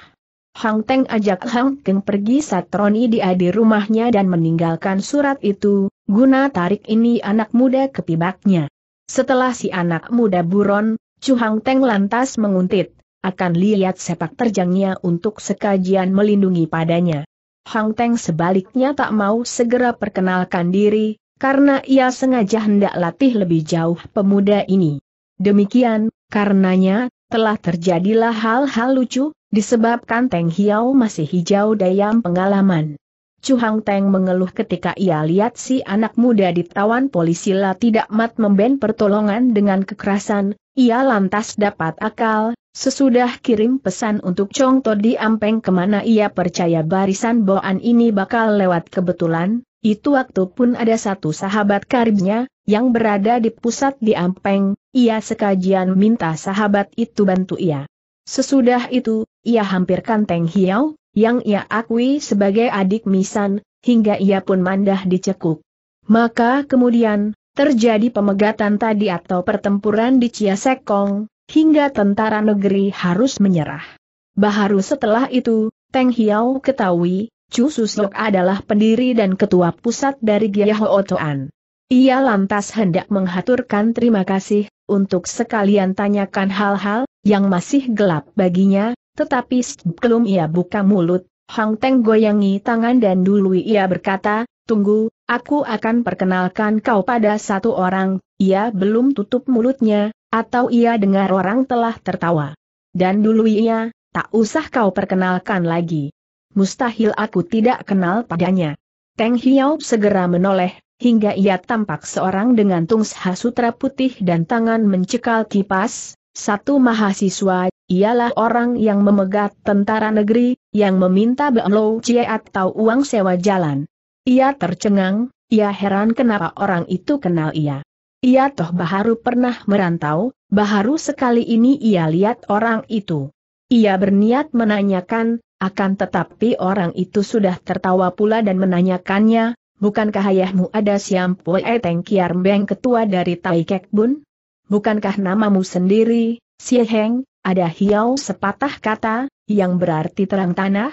[SPEAKER 1] Hang Teng ajak Hang Keng pergi satroni dia di rumahnya dan meninggalkan surat itu, guna tarik ini anak muda ke pibaknya. Setelah si anak muda buron, Chu Hang Teng lantas menguntit, akan lihat sepak terjangnya untuk sekajian melindungi padanya. Hang Teng sebaliknya tak mau segera perkenalkan diri, karena ia sengaja hendak latih lebih jauh pemuda ini. Demikian, karenanya, telah terjadilah hal-hal lucu, disebabkan Teng Hiao masih hijau dayam pengalaman. Chu Hang Teng mengeluh ketika ia lihat si anak muda ditawan polisi lah tidak mat memben pertolongan dengan kekerasan, ia lantas dapat akal, sesudah kirim pesan untuk Chong To Ampeng kemana ia percaya barisan Boan ini bakal lewat kebetulan, itu waktu pun ada satu sahabat karibnya, yang berada di pusat di Ampeng, ia sekajian minta sahabat itu bantu ia. Sesudah itu, ia hampirkan Teng hiau, yang ia akui sebagai adik Misan, hingga ia pun mandah dicekuk. Maka kemudian, terjadi pemegatan tadi atau pertempuran di Sekong hingga tentara negeri harus menyerah. Baharu setelah itu, Teng Hiao ketahui, Chu Susok adalah pendiri dan ketua pusat dari Giyahotoan. Ia lantas hendak menghaturkan terima kasih, untuk sekalian tanyakan hal-hal, yang masih gelap baginya, tetapi sebelum ia buka mulut, Hang Teng goyangi tangan dan dulu ia berkata, Tunggu, aku akan perkenalkan kau pada satu orang, ia belum tutup mulutnya, atau ia dengar orang telah tertawa. Dan dulu ia, tak usah kau perkenalkan lagi. Mustahil aku tidak kenal padanya. Teng Hiau segera menoleh, hingga ia tampak seorang dengan tungsha sutra putih dan tangan mencekal kipas, satu mahasiswa ialah orang yang memegat tentara negeri, yang meminta Belo Cie atau uang sewa jalan. Ia tercengang, ia heran kenapa orang itu kenal ia. Ia toh baharu pernah merantau, baharu sekali ini ia lihat orang itu. Ia berniat menanyakan, akan tetapi orang itu sudah tertawa pula dan menanyakannya, bukankah ayahmu ada Siam poe Teng Kiar Beng ketua dari Taikek Bun? Bukankah namamu sendiri, Siheng? Ada hiau sepatah kata, yang berarti terang tanah?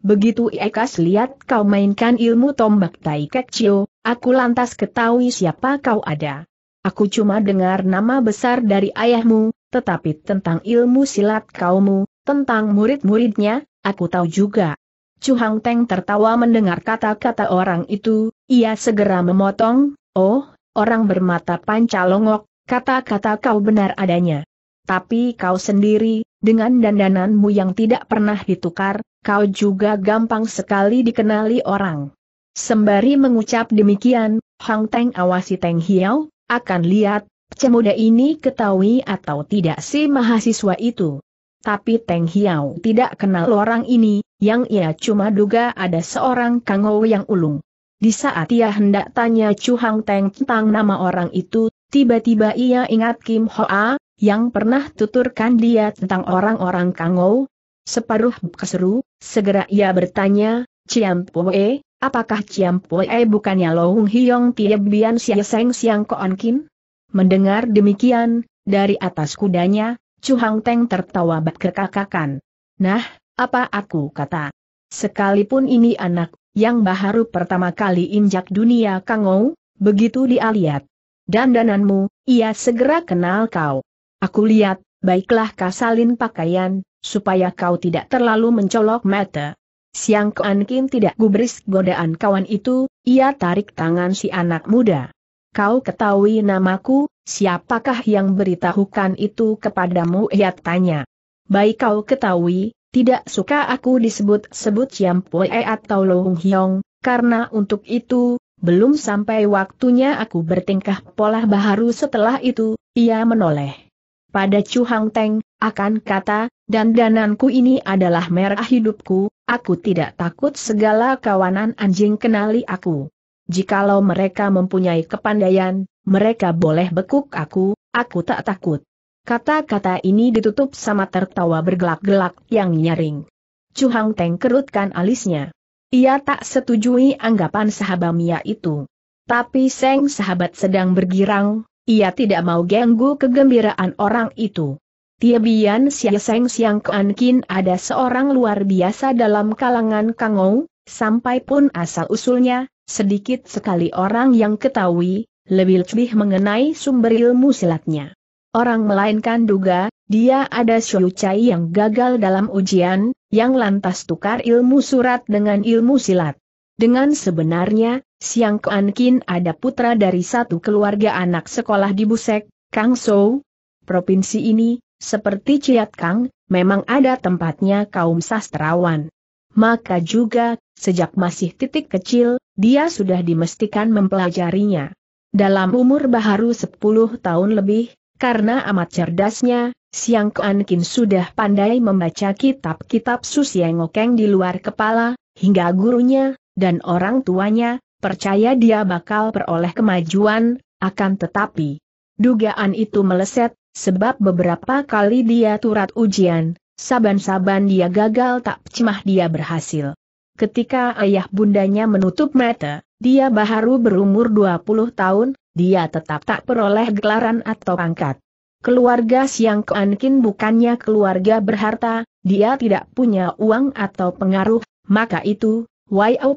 [SPEAKER 1] Begitu Ekas lihat kau mainkan ilmu tombak Tai Kekcio, aku lantas ketahui siapa kau ada. Aku cuma dengar nama besar dari ayahmu, tetapi tentang ilmu silat kaumu, tentang murid-muridnya, aku tahu juga. Chu Hang Teng tertawa mendengar kata-kata orang itu, ia segera memotong, oh, orang bermata pancalongok, kata-kata kau benar adanya tapi kau sendiri, dengan dandananmu yang tidak pernah ditukar, kau juga gampang sekali dikenali orang. Sembari mengucap demikian, Hang Teng awasi Teng Hiau akan lihat, cemuda ini ketahui atau tidak si mahasiswa itu. Tapi Teng Hiau tidak kenal orang ini, yang ia cuma duga ada seorang kango yang ulung. Di saat ia hendak tanya Chu Hang Teng tentang nama orang itu, tiba-tiba ia ingat Kim Hoa, yang pernah tuturkan dia tentang orang-orang Kangou? Separuh keseru, segera ia bertanya, Ciam Pue, apakah Ciam Pue bukannya Lohung Hiong Tie Bian Sia Seng Siang Koan Kim? Mendengar demikian, dari atas kudanya, Chu Hang Teng tertawa bak kekakakan. Nah, apa aku kata? Sekalipun ini anak, yang baru pertama kali injak dunia Kangou, begitu dia lihat. Dandananmu, ia segera kenal kau. Aku lihat, baiklah kasalin pakaian, supaya kau tidak terlalu mencolok mata. Siang Kuan Kim tidak gubris godaan kawan itu, ia tarik tangan si anak muda. Kau ketahui namaku, siapakah yang beritahukan itu kepadamu? Ia tanya. Baik kau ketahui, tidak suka aku disebut-sebut Chiam Poe atau loong Hyong, karena untuk itu, belum sampai waktunya aku bertingkah pola baharu setelah itu, ia menoleh pada Chu Hang Teng, akan kata, dan dananku ini adalah merah hidupku, aku tidak takut segala kawanan anjing kenali aku. Jikalau mereka mempunyai kepandaian, mereka boleh bekuk aku, aku tak takut. Kata-kata ini ditutup sama tertawa bergelak-gelak yang nyaring. Chu Hang Teng kerutkan alisnya. Ia tak setujui anggapan sahabamia itu. Tapi Seng sahabat sedang bergirang, ia tidak mau ganggu kegembiraan orang itu. Tiebian Siaseng Siang Keankin ada seorang luar biasa dalam kalangan Kangou, sampai pun asal-usulnya, sedikit sekali orang yang ketahui, lebih lebih mengenai sumber ilmu silatnya. Orang melainkan duga, dia ada Xiu Chai yang gagal dalam ujian, yang lantas tukar ilmu surat dengan ilmu silat. Dengan sebenarnya, Siang Kuan Kin ada putra dari satu keluarga anak sekolah di Busek, Kang Sou. Provinsi ini, seperti Ciat Kang, memang ada tempatnya kaum sastrawan. Maka juga, sejak masih titik kecil, dia sudah dimestikan mempelajarinya. Dalam umur baharu 10 tahun lebih, karena amat cerdasnya, Siang Kuan Kin sudah pandai membaca kitab-kitab ngokeng di luar kepala, hingga gurunya, dan orang tuanya, percaya dia bakal peroleh kemajuan, akan tetapi dugaan itu meleset, sebab beberapa kali dia turat ujian, saban-saban dia gagal tak cemah dia berhasil. Ketika ayah bundanya menutup mata, dia baru berumur 20 tahun, dia tetap tak peroleh gelaran atau pangkat. Keluarga Siang Keankin bukannya keluarga berharta, dia tidak punya uang atau pengaruh, maka itu,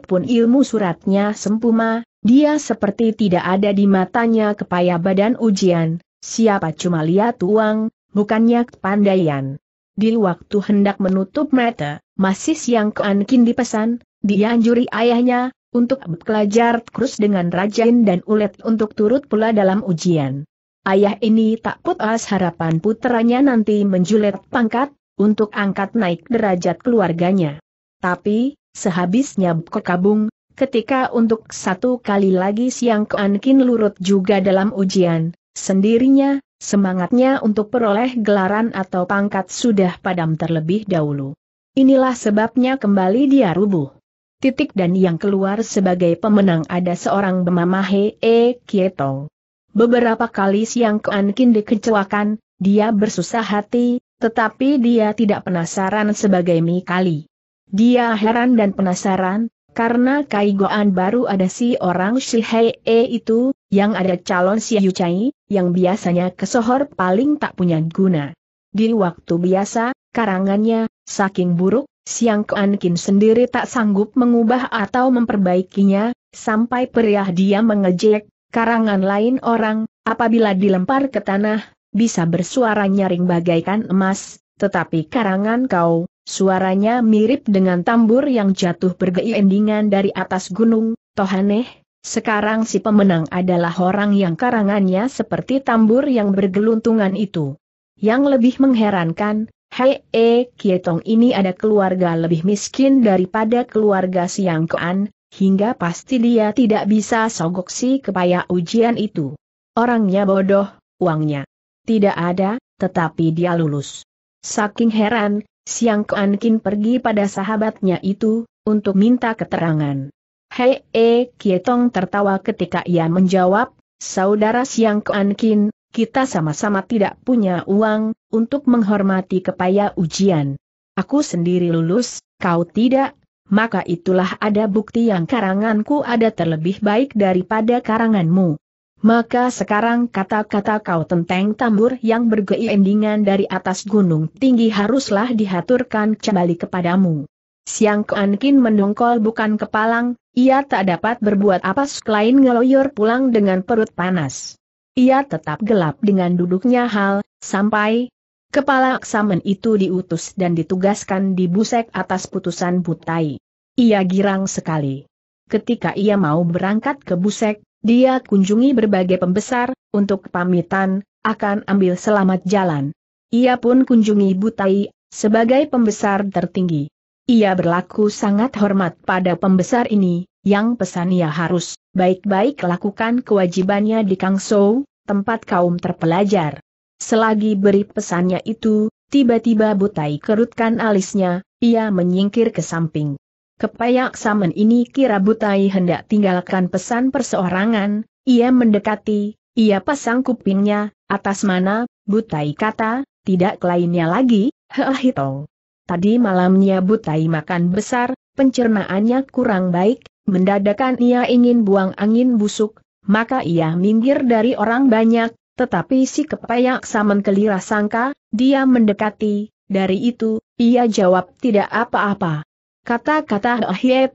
[SPEAKER 1] pun ilmu suratnya sempuma, dia seperti tidak ada di matanya kepaya badan ujian, siapa cuma lihat uang, bukannya kepandaian. Di waktu hendak menutup mata, masih siang keankin dipesan, dianjuri ayahnya, untuk belajar terus dengan rajin dan ulet untuk turut pula dalam ujian. Ayah ini tak putus harapan putranya nanti menjulet pangkat, untuk angkat naik derajat keluarganya. Tapi, Sehabisnya berkabung, ketika untuk satu kali lagi Siang Keankin lurut juga dalam ujian, sendirinya, semangatnya untuk peroleh gelaran atau pangkat sudah padam terlebih dahulu. Inilah sebabnya kembali dia rubuh. Titik dan yang keluar sebagai pemenang ada seorang bernama E. Kietong. Beberapa kali Siang Keankin dikecewakan, dia bersusah hati, tetapi dia tidak penasaran sebagai Mi Kali. Dia heran dan penasaran, karena Kaigoan baru ada si orang si e itu, yang ada calon si Yu chai, yang biasanya kesohor paling tak punya guna. Di waktu biasa, karangannya, saking buruk, Siang Keankin sendiri tak sanggup mengubah atau memperbaikinya, sampai periah dia mengejek, karangan lain orang, apabila dilempar ke tanah, bisa bersuara nyaring bagaikan emas, tetapi karangan kau, Suaranya mirip dengan tambur yang jatuh bergeendingan dari atas gunung, Tohaneh, sekarang si pemenang adalah orang yang karangannya seperti tambur yang bergeluntungan itu. Yang lebih mengherankan, Hei E Kietong ini ada keluarga lebih miskin daripada keluarga Siang Kean, hingga pasti dia tidak bisa sogok si kepaya ujian itu. Orangnya bodoh, uangnya tidak ada, tetapi dia lulus. Saking heran, Siang Kin pergi pada sahabatnya itu, untuk minta keterangan. Hei, e, Kietong tertawa ketika ia menjawab, Saudara Siang Kin, kita sama-sama tidak punya uang, untuk menghormati kepaya ujian. Aku sendiri lulus, kau tidak, maka itulah ada bukti yang karanganku ada terlebih baik daripada karanganmu. Maka sekarang kata-kata kau tentang tambur yang bergeindingan dari atas gunung tinggi haruslah dihaturkan kembali kepadamu. Siang Keankin mendongkol bukan kepalang, ia tak dapat berbuat apa selain ngeloyor pulang dengan perut panas. Ia tetap gelap dengan duduknya hal, sampai kepala aksamen itu diutus dan ditugaskan di busek atas putusan butai. Ia girang sekali. Ketika ia mau berangkat ke busek, dia kunjungi berbagai pembesar, untuk pamitan, akan ambil selamat jalan. Ia pun kunjungi Butai, sebagai pembesar tertinggi. Ia berlaku sangat hormat pada pembesar ini, yang pesan ia harus baik-baik lakukan kewajibannya di Kangso, tempat kaum terpelajar. Selagi beri pesannya itu, tiba-tiba Butai kerutkan alisnya, ia menyingkir ke samping. Kepayak Samen ini kira butai hendak tinggalkan pesan perseorangan, ia mendekati, ia pasang kupingnya, atas mana, butai kata, tidak lainnya lagi, heahitong. Tadi malamnya butai makan besar, pencernaannya kurang baik, mendadakan ia ingin buang angin busuk, maka ia minggir dari orang banyak, tetapi si kepayak Samen kelira sangka, dia mendekati, dari itu, ia jawab tidak apa-apa. Kata-kata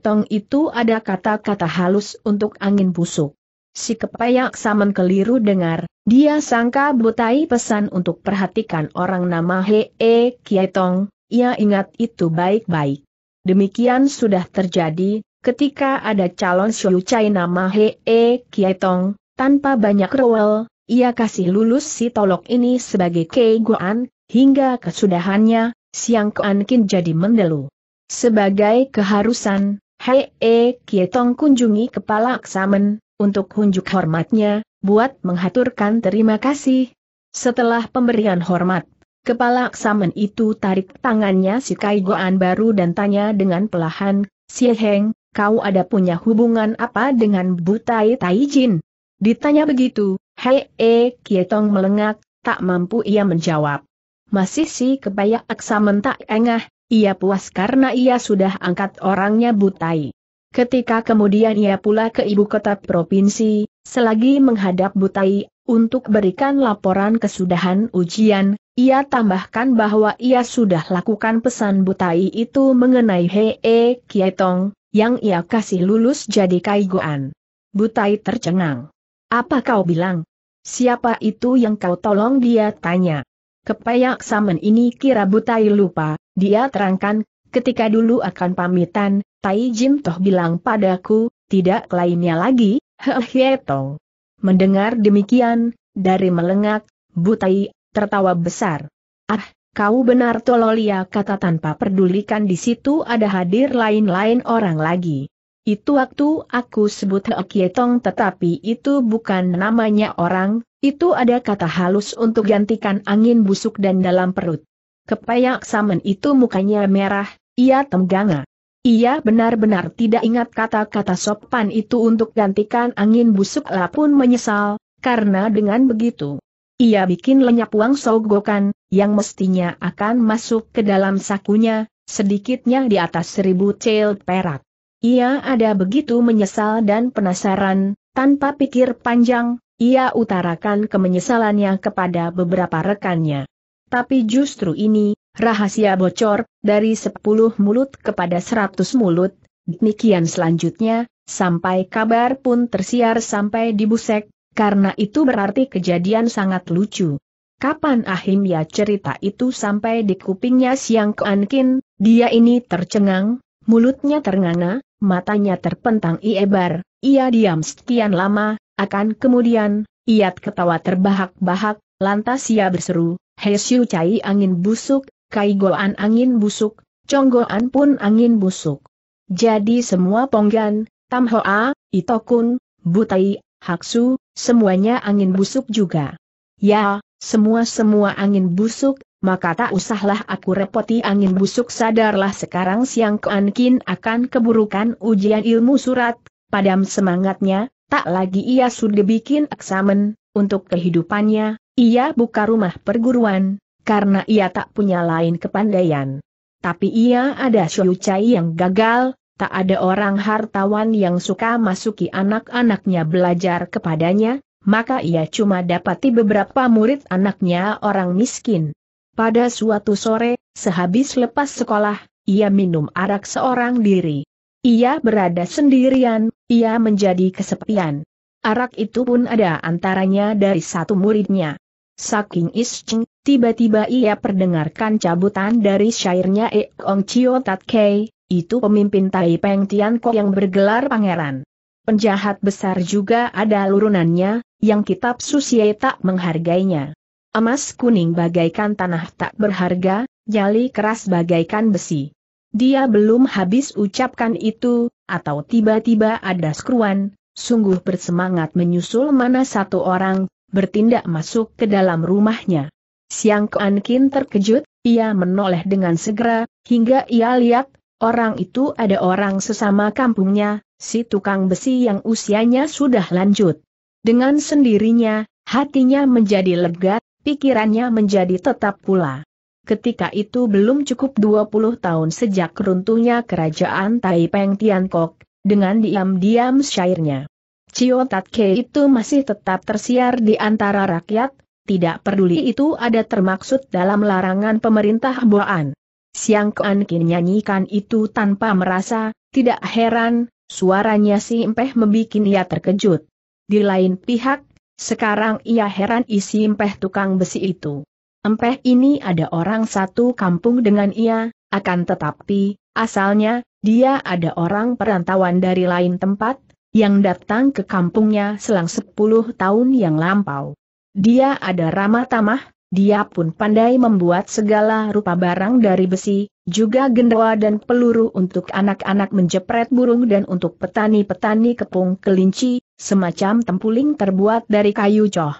[SPEAKER 1] Tong itu ada kata-kata halus untuk angin busuk. Si kepayak saman keliru dengar, dia sangka butai pesan untuk perhatikan orang nama He -e Tong, ia ingat itu baik-baik. Demikian sudah terjadi, ketika ada calon Chai nama He -e Tong, tanpa banyak rewel, ia kasih lulus si tolok ini sebagai keiguan, hingga kesudahannya, Siang Kuan Kin jadi mendelu. Sebagai keharusan, Hei E eh, Kietong kunjungi kepala aksamen untuk hunjuk hormatnya, buat menghaturkan terima kasih. Setelah pemberian hormat, kepala aksamen itu tarik tangannya si Kai Goan baru dan tanya dengan pelahan, Si Heng, kau ada punya hubungan apa dengan Butai Taijin? Ditanya begitu, Hei E eh, Kietong melengak, tak mampu ia menjawab. Masih si kebaya aksamen tak engah, ia puas karena ia sudah angkat orangnya Butai. Ketika kemudian ia pula ke ibu kota provinsi, selagi menghadap Butai, untuk berikan laporan kesudahan ujian, ia tambahkan bahwa ia sudah lakukan pesan Butai itu mengenai Hee Kietong, yang ia kasih lulus jadi Kaiguan. Butai tercengang. Apa kau bilang? Siapa itu yang kau tolong dia tanya. Kepayak samen ini kira Butai lupa, dia terangkan, ketika dulu akan pamitan, Tai Jim Toh bilang padaku, tidak lainnya lagi, Hei Tong. Mendengar demikian, dari melengak, Butai tertawa besar. Ah, kau benar tololia ya, kata tanpa pedulikan di situ ada hadir lain-lain orang lagi. Itu waktu aku sebut Tong tetapi itu bukan namanya orang, itu ada kata halus untuk gantikan angin busuk dan dalam perut. Kepayak Samen itu mukanya merah, ia tengganga. Ia benar-benar tidak ingat kata-kata sopan itu untuk gantikan angin busuk lah pun menyesal, karena dengan begitu. Ia bikin lenyap uang sogokan, yang mestinya akan masuk ke dalam sakunya, sedikitnya di atas seribu cel perak. Ia ada begitu menyesal dan penasaran, tanpa pikir panjang, ia utarakan kemenyesalannya kepada beberapa rekannya. Tapi justru ini, rahasia bocor, dari sepuluh mulut kepada seratus mulut, demikian selanjutnya, sampai kabar pun tersiar sampai di Busek, karena itu berarti kejadian sangat lucu. Kapan Ahim ya cerita itu sampai di kupingnya Siang Keankin, dia ini tercengang, mulutnya ternganga, matanya terpentang iebar, ia diam sekian lama, akan kemudian, ia ketawa terbahak-bahak, lantas ia berseru, Hei Siu Cai angin busuk, Kai Goan angin busuk, Conggoan pun angin busuk. Jadi semua Ponggan, Tam Hoa, Itokun, Butai, Haksu, semuanya angin busuk juga. Ya, semua-semua angin busuk, maka tak usahlah aku repoti angin busuk sadarlah sekarang siang keankin akan keburukan ujian ilmu surat, padam semangatnya, tak lagi ia sudah bikin eksamen, untuk kehidupannya, ia buka rumah perguruan, karena ia tak punya lain kepandaian. Tapi ia ada Xiu Chai yang gagal, tak ada orang hartawan yang suka masuki anak-anaknya belajar kepadanya, maka ia cuma dapati beberapa murid anaknya orang miskin. Pada suatu sore, sehabis lepas sekolah, ia minum arak seorang diri. Ia berada sendirian, ia menjadi kesepian. Arak itu pun ada antaranya dari satu muridnya. Saking iseng, tiba-tiba ia perdengarkan cabutan dari syairnya Eong Chio Tat Kei, itu pemimpin Tai Peng Tian Kok yang bergelar pangeran. Penjahat besar juga ada lurunannya, yang kitab susie tak menghargainya. Emas kuning bagaikan tanah tak berharga, nyali keras bagaikan besi. Dia belum habis ucapkan itu, atau tiba-tiba ada skruan, sungguh bersemangat menyusul mana satu orang, bertindak masuk ke dalam rumahnya. Siang Kuan Kin terkejut, ia menoleh dengan segera, hingga ia lihat, orang itu ada orang sesama kampungnya, si tukang besi yang usianya sudah lanjut. Dengan sendirinya, hatinya menjadi lega, pikirannya menjadi tetap pula. Ketika itu belum cukup 20 tahun sejak runtuhnya kerajaan Taipeng Tiankok, dengan diam-diam syairnya. Cio Tatke itu masih tetap tersiar di antara rakyat, tidak peduli itu ada termaksud dalam larangan pemerintah Boan. Siang Kuan Kin nyanyikan itu tanpa merasa, tidak heran, suaranya si Empeh membuat ia terkejut. Di lain pihak, sekarang ia heran isi Empeh tukang besi itu. Empeh ini ada orang satu kampung dengan ia, akan tetapi, asalnya, dia ada orang perantauan dari lain tempat, yang datang ke kampungnya selang sepuluh tahun yang lampau. Dia ada ramah tamah, dia pun pandai membuat segala rupa barang dari besi, juga gendawa dan peluru untuk anak-anak menjepret burung dan untuk petani-petani kepung kelinci, semacam tempuling terbuat dari kayu coh.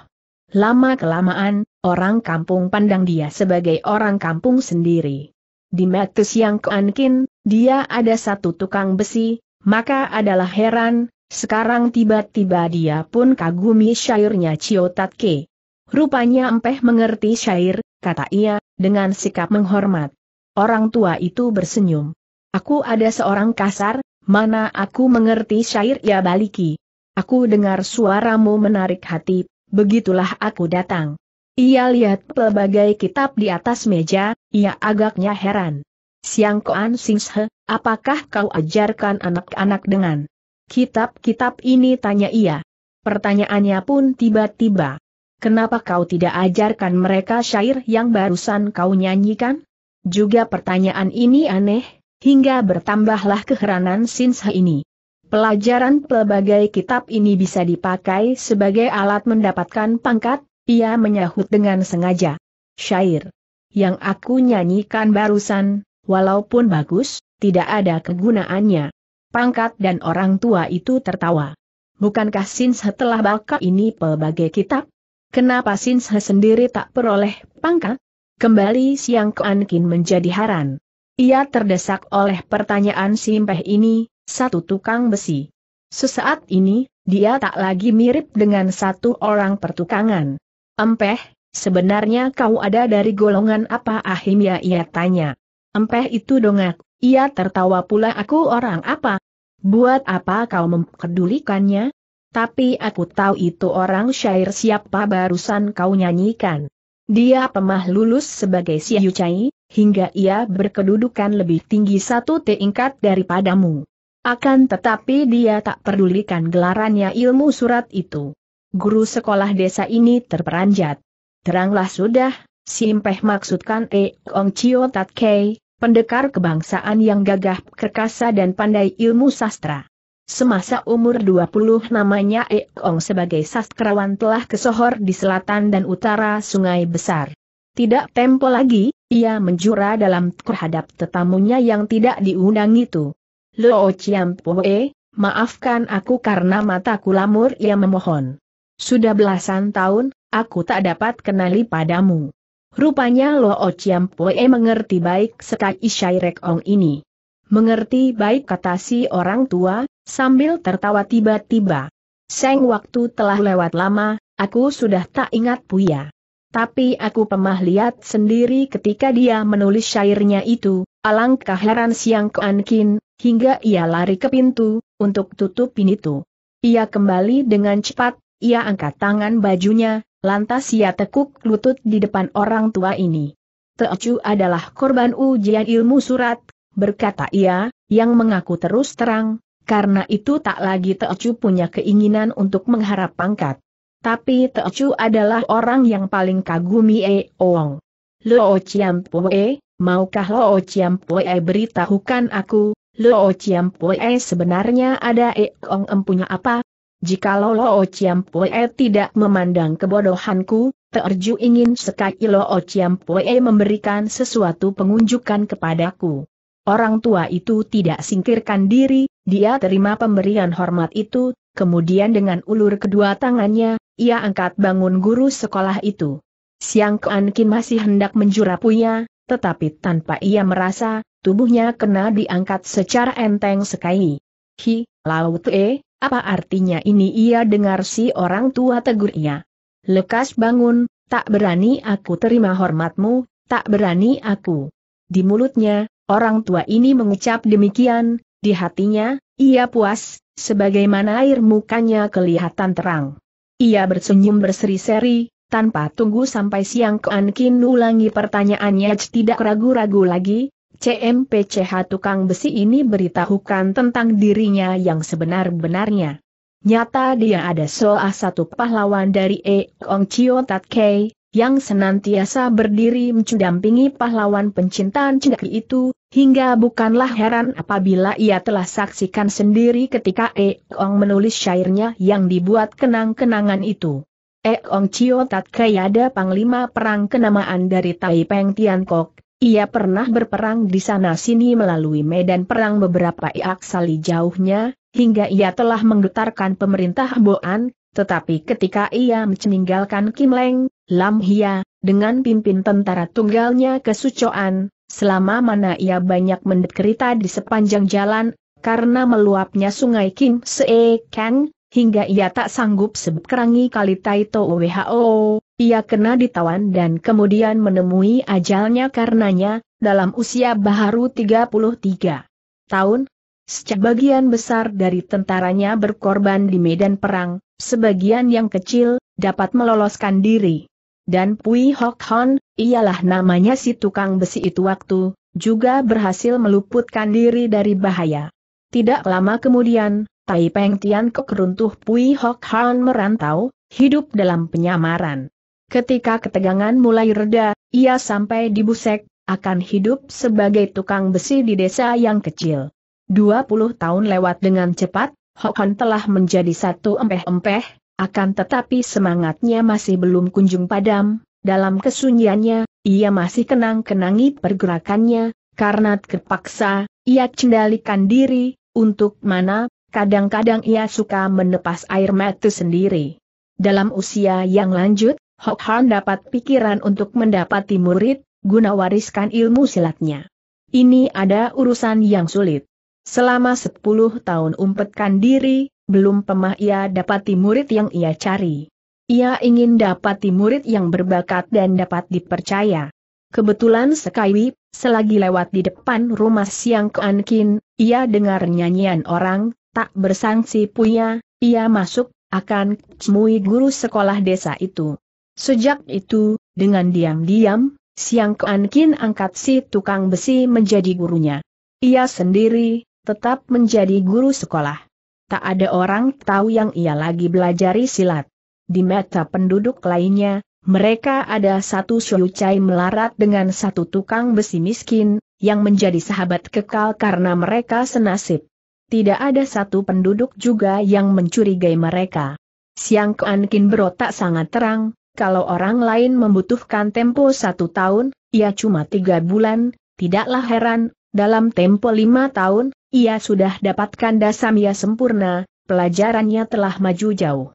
[SPEAKER 1] Lama-kelamaan, orang kampung pandang dia sebagai orang kampung sendiri. Di Metus yang keankin, dia ada satu tukang besi, maka adalah heran, sekarang tiba-tiba dia pun kagumi syairnya Tatke. Rupanya Empeh mengerti syair, kata ia, dengan sikap menghormat. Orang tua itu bersenyum. Aku ada seorang kasar, mana aku mengerti syair ya baliki. Aku dengar suaramu menarik hati, begitulah aku datang. Ia lihat pelbagai kitab di atas meja, ia agaknya heran. Siang Koan Singshe, apakah kau ajarkan anak-anak dengan Kitab-kitab ini tanya ia. Pertanyaannya pun tiba-tiba. Kenapa kau tidak ajarkan mereka syair yang barusan kau nyanyikan? Juga pertanyaan ini aneh, hingga bertambahlah keheranan Sinsa ini. Pelajaran pelbagai kitab ini bisa dipakai sebagai alat mendapatkan pangkat, ia menyahut dengan sengaja. Syair yang aku nyanyikan barusan, walaupun bagus, tidak ada kegunaannya. Pangkat dan orang tua itu tertawa. Bukankah Sinse telah baka ini pelbagai kitab? Kenapa Sinse sendiri tak peroleh pangkat? Kembali Siang Kuan Kin menjadi haran. Ia terdesak oleh pertanyaan Simpeh ini, satu tukang besi. Sesaat ini, dia tak lagi mirip dengan satu orang pertukangan. Empeh, sebenarnya kau ada dari golongan apa ahimya ah, ia tanya. Empeh itu dongak, ia tertawa pula aku orang apa? Buat apa kau mempedulikannya? Tapi aku tahu itu orang syair siapa barusan kau nyanyikan. Dia pemah lulus sebagai si Yucai, hingga ia berkedudukan lebih tinggi satu tingkat daripadamu. Akan tetapi dia tak pedulikan gelarannya ilmu surat itu. Guru sekolah desa ini terperanjat. Teranglah sudah, Simpeh maksudkan E Ong Chio Tat Kei, pendekar kebangsaan yang gagah, perkasa dan pandai ilmu sastra. Semasa umur 20 namanya Eong sebagai sastrawan telah kesohor di selatan dan utara sungai besar. Tidak tempo lagi, ia menjura dalam terhadap tetamunya yang tidak diundang itu. Lo Chiam Poe, maafkan aku karena mataku lamur ia memohon. Sudah belasan tahun, aku tak dapat kenali padamu. Rupanya Lo Ociam Poe mengerti baik sekali Syairek Ong ini. Mengerti baik kata si orang tua, sambil tertawa tiba-tiba. Seng waktu telah lewat lama, aku sudah tak ingat Puya. Tapi aku pemah lihat sendiri ketika dia menulis syairnya itu, alangkah heran siang ke Ankin, hingga ia lari ke pintu, untuk tutup pintu. Ia kembali dengan cepat, ia angkat tangan bajunya, Lantas ia tekuk lutut di depan orang tua ini. Teocu adalah korban ujian ilmu surat, berkata ia, yang mengaku terus terang, karena itu tak lagi Teocu punya keinginan untuk mengharap pangkat. Tapi Teocu adalah orang yang paling kagumi E. Eh, Ong. Lo Chiam E, maukah Lo Chiam E beritahukan aku, Lo Chiam E sebenarnya ada E. Eh, Ong empunya apa? Jikalau Lo Pue tidak memandang kebodohanku, Terju ingin sekali Lo Pue memberikan sesuatu pengunjukan kepadaku. Orang tua itu tidak singkirkan diri, dia terima pemberian hormat itu, kemudian dengan ulur kedua tangannya, ia angkat bangun guru sekolah itu. Siang Keankin masih hendak menjurapunya, tetapi tanpa ia merasa, tubuhnya kena diangkat secara enteng sekali. Hi, laut e, apa artinya ini ia dengar si orang tua tegurnya. Lekas bangun, tak berani aku terima hormatmu, tak berani aku. Di mulutnya, orang tua ini mengucap demikian, di hatinya, ia puas, sebagaimana air mukanya kelihatan terang. Ia bersenyum berseri-seri, tanpa tunggu sampai siang Keankin ulangi pertanyaannya tidak ragu-ragu lagi, CMPCH tukang besi ini beritahukan tentang dirinya yang sebenar-benarnya. Nyata dia ada soal satu pahlawan dari E. Ong Chio Tat Kei, yang senantiasa berdiri mencudampingi pahlawan pencintaan cendaki itu, hingga bukanlah heran apabila ia telah saksikan sendiri ketika E. Ong menulis syairnya yang dibuat kenang-kenangan itu. E. Ong Chio Tat Kei ada panglima perang kenamaan dari Taipeng Tiankok, ia pernah berperang di sana-sini melalui medan perang beberapa iak sali jauhnya, hingga ia telah menggetarkan pemerintah Boan, tetapi ketika ia meninggalkan Kim Leng, Lam Hia, dengan pimpin tentara tunggalnya ke Sucoan, selama mana ia banyak mendekerita di sepanjang jalan, karena meluapnya sungai Kim Se Kang, hingga ia tak sanggup sebkerangi kali Taito Who, ia kena ditawan dan kemudian menemui ajalnya karenanya, dalam usia baharu 33 tahun, sebagian besar dari tentaranya berkorban di medan perang, sebagian yang kecil, dapat meloloskan diri. Dan Pui Hok Hon, ialah namanya si tukang besi itu waktu, juga berhasil meluputkan diri dari bahaya. Tidak lama kemudian, Tai Peng Tian Kok Pui Hok Hon merantau, hidup dalam penyamaran. Ketika ketegangan mulai reda, ia sampai di Busek, akan hidup sebagai tukang besi di desa yang kecil. 20 tahun lewat dengan cepat, Hokon telah menjadi satu empeh-empeh, akan tetapi semangatnya masih belum kunjung padam, dalam kesunyiannya, ia masih kenang-kenangi pergerakannya, karena terpaksa, ia cendalikan diri, untuk mana, kadang-kadang ia suka menepas air mata sendiri. Dalam usia yang lanjut, Hok Han dapat pikiran untuk mendapati murid, guna wariskan ilmu silatnya. Ini ada urusan yang sulit. Selama sepuluh tahun umpetkan diri, belum pemah ia dapati murid yang ia cari. Ia ingin dapati murid yang berbakat dan dapat dipercaya. Kebetulan sekali, selagi lewat di depan rumah Siang Keankin, ia dengar nyanyian orang, tak bersangsi punya, ia masuk, akan cemui guru sekolah desa itu. Sejak itu, dengan diam-diam, Siang Kuan Kin angkat si tukang besi menjadi gurunya. Ia sendiri, tetap menjadi guru sekolah. Tak ada orang tahu yang ia lagi belajari silat. Di mata penduduk lainnya, mereka ada satu Cai melarat dengan satu tukang besi miskin, yang menjadi sahabat kekal karena mereka senasib. Tidak ada satu penduduk juga yang mencurigai mereka. Siang Kuan Kin berotak sangat terang, kalau orang lain membutuhkan tempo satu tahun, ia cuma tiga bulan, tidaklah heran, dalam tempo lima tahun, ia sudah dapatkan dasarnya sempurna, pelajarannya telah maju jauh.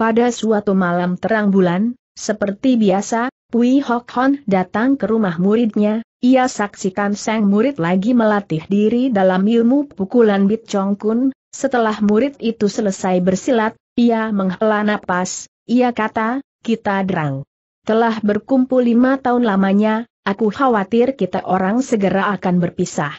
[SPEAKER 1] Pada suatu malam terang bulan, seperti biasa, Pui Hok Hon datang ke rumah muridnya, ia saksikan sang murid lagi melatih diri dalam ilmu pukulan Bit Chong Kun, setelah murid itu selesai bersilat, ia menghela napas, ia kata, kita derang. Telah berkumpul lima tahun lamanya, aku khawatir kita orang segera akan berpisah.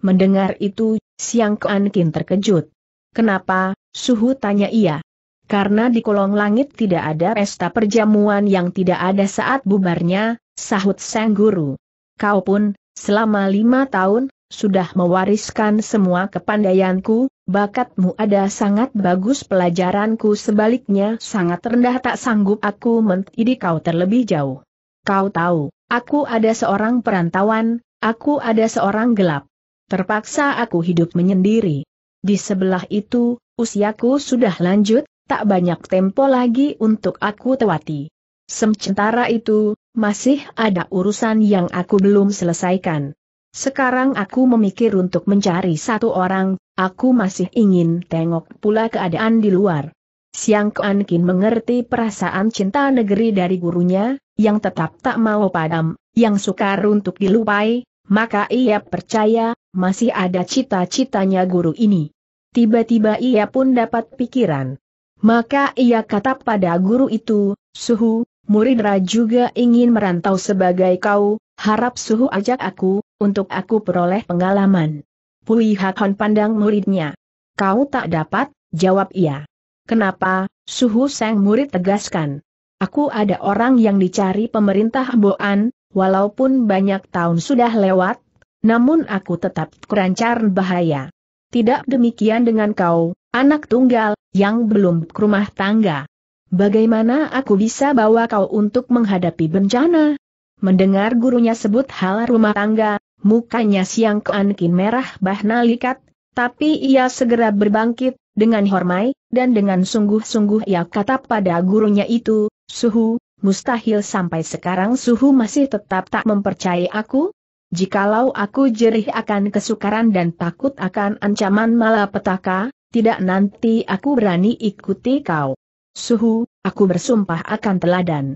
[SPEAKER 1] Mendengar itu, Siang Kuan Kin terkejut. Kenapa, Suhu tanya ia. Karena di kolong langit tidak ada pesta perjamuan yang tidak ada saat bubarnya, sahut sang guru. Kau pun, selama lima tahun, sudah mewariskan semua kepandaianku, bakatmu ada sangat bagus pelajaranku sebaliknya sangat rendah tak sanggup aku mendidik kau terlebih jauh. Kau tahu, aku ada seorang perantauan, aku ada seorang gelap. Terpaksa aku hidup menyendiri. Di sebelah itu, usiaku sudah lanjut, tak banyak tempo lagi untuk aku tewati. Sementara itu, masih ada urusan yang aku belum selesaikan. Sekarang aku memikir untuk mencari satu orang, aku masih ingin tengok pula keadaan di luar. Siang Kuan mengerti perasaan cinta negeri dari gurunya, yang tetap tak mau padam, yang sukar untuk dilupai, maka ia percaya, masih ada cita-citanya guru ini. Tiba-tiba ia pun dapat pikiran. Maka ia kata pada guru itu, Suhu, muridra juga ingin merantau sebagai kau, harap Suhu ajak aku, untuk aku peroleh pengalaman. Pui Hakon pandang muridnya. Kau tak dapat, jawab ia. Kenapa, suhu sang murid tegaskan. Aku ada orang yang dicari pemerintah Boan, walaupun banyak tahun sudah lewat, namun aku tetap kerancar bahaya. Tidak demikian dengan kau, anak tunggal, yang belum ke rumah tangga. Bagaimana aku bisa bawa kau untuk menghadapi bencana? Mendengar gurunya sebut hal rumah tangga, mukanya siang keankin merah bahna likat, tapi ia segera berbangkit, dengan hormai, dan dengan sungguh-sungguh ia kata pada gurunya itu, Suhu, mustahil sampai sekarang Suhu masih tetap tak mempercayai aku? Jikalau aku jerih akan kesukaran dan takut akan ancaman malapetaka, tidak nanti aku berani ikuti kau. Suhu, aku bersumpah akan teladan.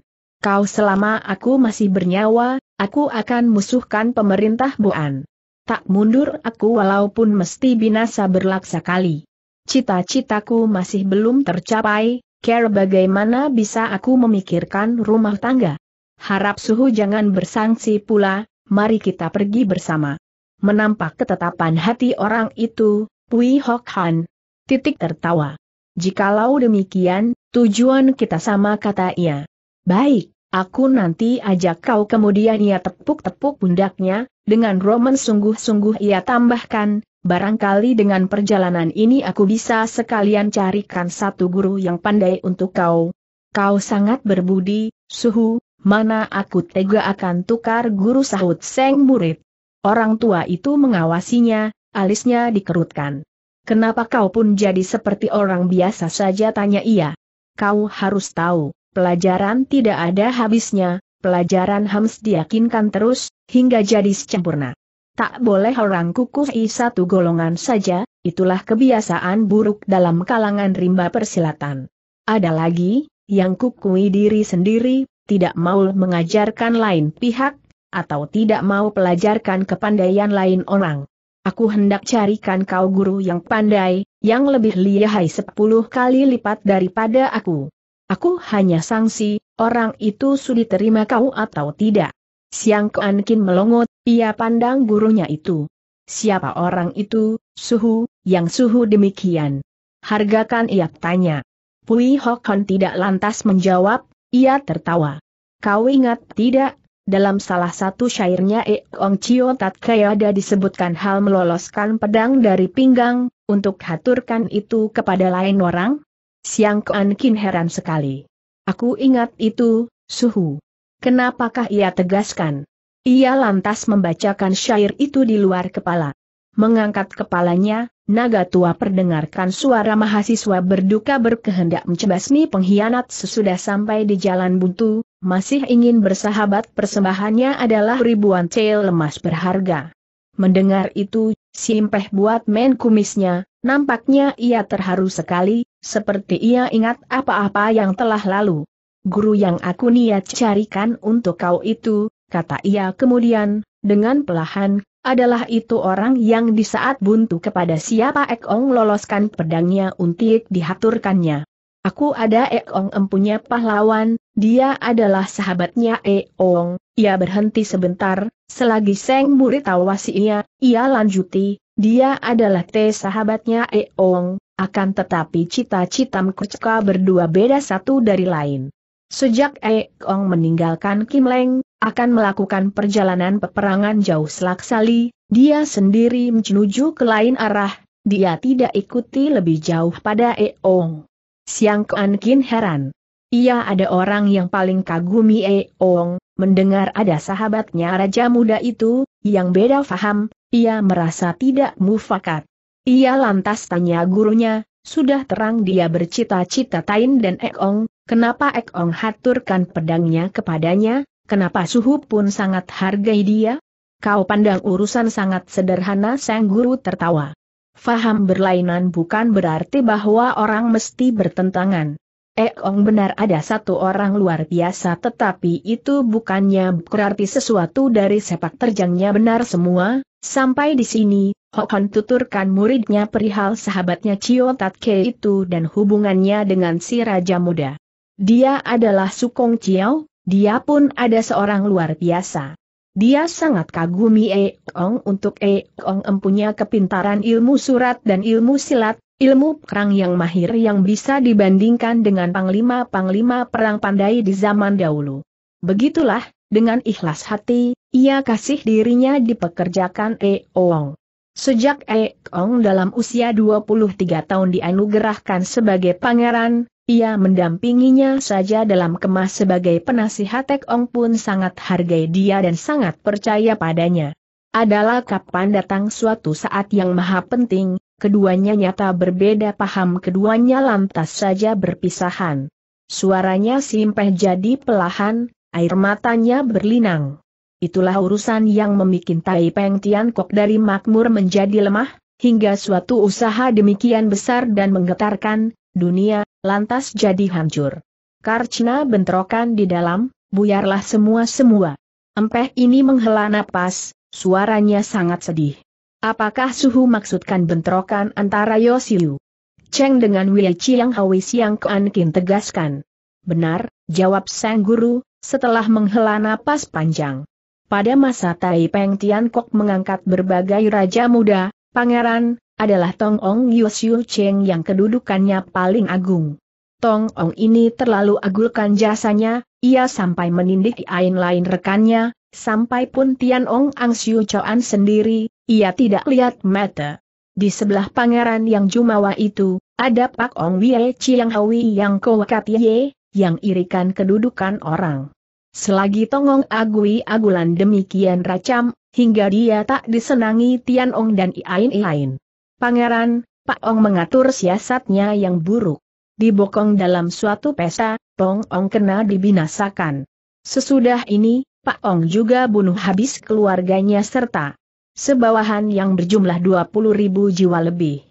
[SPEAKER 1] Kau selama aku masih bernyawa, aku akan musuhkan pemerintah Buan. Tak mundur aku walaupun mesti binasa berlaksa kali. Cita-citaku masih belum tercapai, care bagaimana bisa aku memikirkan rumah tangga. Harap suhu jangan bersangsi pula, mari kita pergi bersama. Menampak ketetapan hati orang itu, Pui Hok Han. Titik tertawa. Jikalau demikian, tujuan kita sama kata ia. Baik, aku nanti ajak kau kemudian ia tepuk-tepuk pundaknya, dengan roman sungguh-sungguh ia tambahkan, barangkali dengan perjalanan ini aku bisa sekalian carikan satu guru yang pandai untuk kau. Kau sangat berbudi, suhu, mana aku tega akan tukar guru sahut seng murid. Orang tua itu mengawasinya, alisnya dikerutkan. Kenapa kau pun jadi seperti orang biasa saja tanya ia. Kau harus tahu, Pelajaran tidak ada habisnya, pelajaran Hams diyakinkan terus, hingga jadi sempurna. Tak boleh orang kukuhi satu golongan saja, itulah kebiasaan buruk dalam kalangan rimba persilatan. Ada lagi, yang kukui diri sendiri, tidak mau mengajarkan lain pihak, atau tidak mau pelajarkan kepandaian lain orang. Aku hendak carikan kau guru yang pandai, yang lebih lihai sepuluh kali lipat daripada aku. Aku hanya sangsi, orang itu sulit terima kau atau tidak. Siang Keankin melongot, ia pandang gurunya itu. Siapa orang itu, suhu, yang suhu demikian? Hargakan ia tanya. Pui Hok Hon tidak lantas menjawab, ia tertawa. Kau ingat tidak, dalam salah satu syairnya Ek Ong Chio Tat Kayada disebutkan hal meloloskan pedang dari pinggang, untuk haturkan itu kepada lain orang? Siang Kuan Kin heran sekali. Aku ingat itu, suhu. Kenapakah ia tegaskan? Ia lantas membacakan syair itu di luar kepala. Mengangkat kepalanya, naga tua perdengarkan suara mahasiswa berduka berkehendak mencebasmi pengkhianat sesudah sampai di jalan buntu, masih ingin bersahabat persembahannya adalah ribuan cel lemas berharga. Mendengar itu, Simpeh buat men kumisnya, Nampaknya ia terharu sekali, seperti ia ingat apa-apa yang telah lalu. Guru yang aku niat carikan untuk kau itu, kata ia kemudian, dengan pelahan, adalah itu orang yang di saat buntu kepada siapa Ekong loloskan pedangnya untuk dihaturkannya. Aku ada Ekong empunya pahlawan, dia adalah sahabatnya Eong, ia berhenti sebentar, selagi Seng murid tawasi ia, ia lanjuti, dia adalah T sahabatnya Eong, akan tetapi cita-cita Mkuchka berdua beda satu dari lain. Sejak Eong meninggalkan Kim Leng, akan melakukan perjalanan peperangan jauh selaksali, dia sendiri menuju ke lain arah, dia tidak ikuti lebih jauh pada Eong. Siang Kuan Kin heran. Ia ada orang yang paling kagumi Eong, eh, mendengar ada sahabatnya Raja Muda itu, yang beda faham, ia merasa tidak mufakat. Ia lantas tanya gurunya, sudah terang dia bercita-cita Tain dan Ekong, kenapa Ekong haturkan pedangnya kepadanya, kenapa Suhu pun sangat hargai dia? Kau pandang urusan sangat sederhana sang guru tertawa. Faham berlainan bukan berarti bahwa orang mesti bertentangan. Eh, ong benar ada satu orang luar biasa tetapi itu bukannya berarti sesuatu dari sepak terjangnya benar semua, sampai di sini, Hokon tuturkan muridnya perihal sahabatnya Chio Tatke itu dan hubungannya dengan si Raja Muda. Dia adalah Sukong Chiao, dia pun ada seorang luar biasa. Dia sangat kagumi Eong untuk Eong empunya kepintaran ilmu surat dan ilmu silat, ilmu perang yang mahir yang bisa dibandingkan dengan panglima-panglima perang pandai di zaman dahulu. Begitulah, dengan ikhlas hati, ia kasih dirinya dipekerjakan Eong. Sejak Eong dalam usia 23 tahun dianugerahkan sebagai pangeran, ia mendampinginya saja dalam kemah sebagai penasihat Tek Ong pun sangat hargai dia dan sangat percaya padanya. Adalah kapan datang suatu saat yang maha penting, keduanya nyata berbeda paham keduanya lantas saja berpisahan. Suaranya simpeh jadi pelahan, air matanya berlinang. Itulah urusan yang memikin Tai Peng Tian Kok dari makmur menjadi lemah, hingga suatu usaha demikian besar dan menggetarkan, dunia, lantas jadi hancur. Karcina bentrokan di dalam, buyarlah semua-semua. Empeh ini menghela napas, suaranya sangat sedih. Apakah Suhu maksudkan bentrokan antara Yosiu? Cheng dengan Wei Chiang Hui Siang Kuan Kin tegaskan. Benar, jawab sang guru, setelah menghela napas panjang. Pada masa Tai Peng Tian Kok mengangkat berbagai raja muda, pangeran, adalah Tong Ong Yusiu Cheng yang kedudukannya paling agung. Tong Ong ini terlalu agulkan jasanya, ia sampai menindik Ain lain rekannya, sampai pun Tian Ong Ang Siu Choan sendiri, ia tidak lihat mata. Di sebelah pangeran yang jumawa itu, ada Pak Ong Wie Chiang Hawi yang kowakat ye, yang irikan kedudukan orang. Selagi Tongong agui agulan demikian racam, hingga dia tak disenangi Tian Ong dan Iain lain Pangeran, Pak Ong mengatur siasatnya yang buruk. Dibokong dalam suatu pesta, Pong Ong kena dibinasakan. Sesudah ini, Pak Ong juga bunuh habis keluarganya serta sebawahan yang berjumlah 20 ribu jiwa lebih.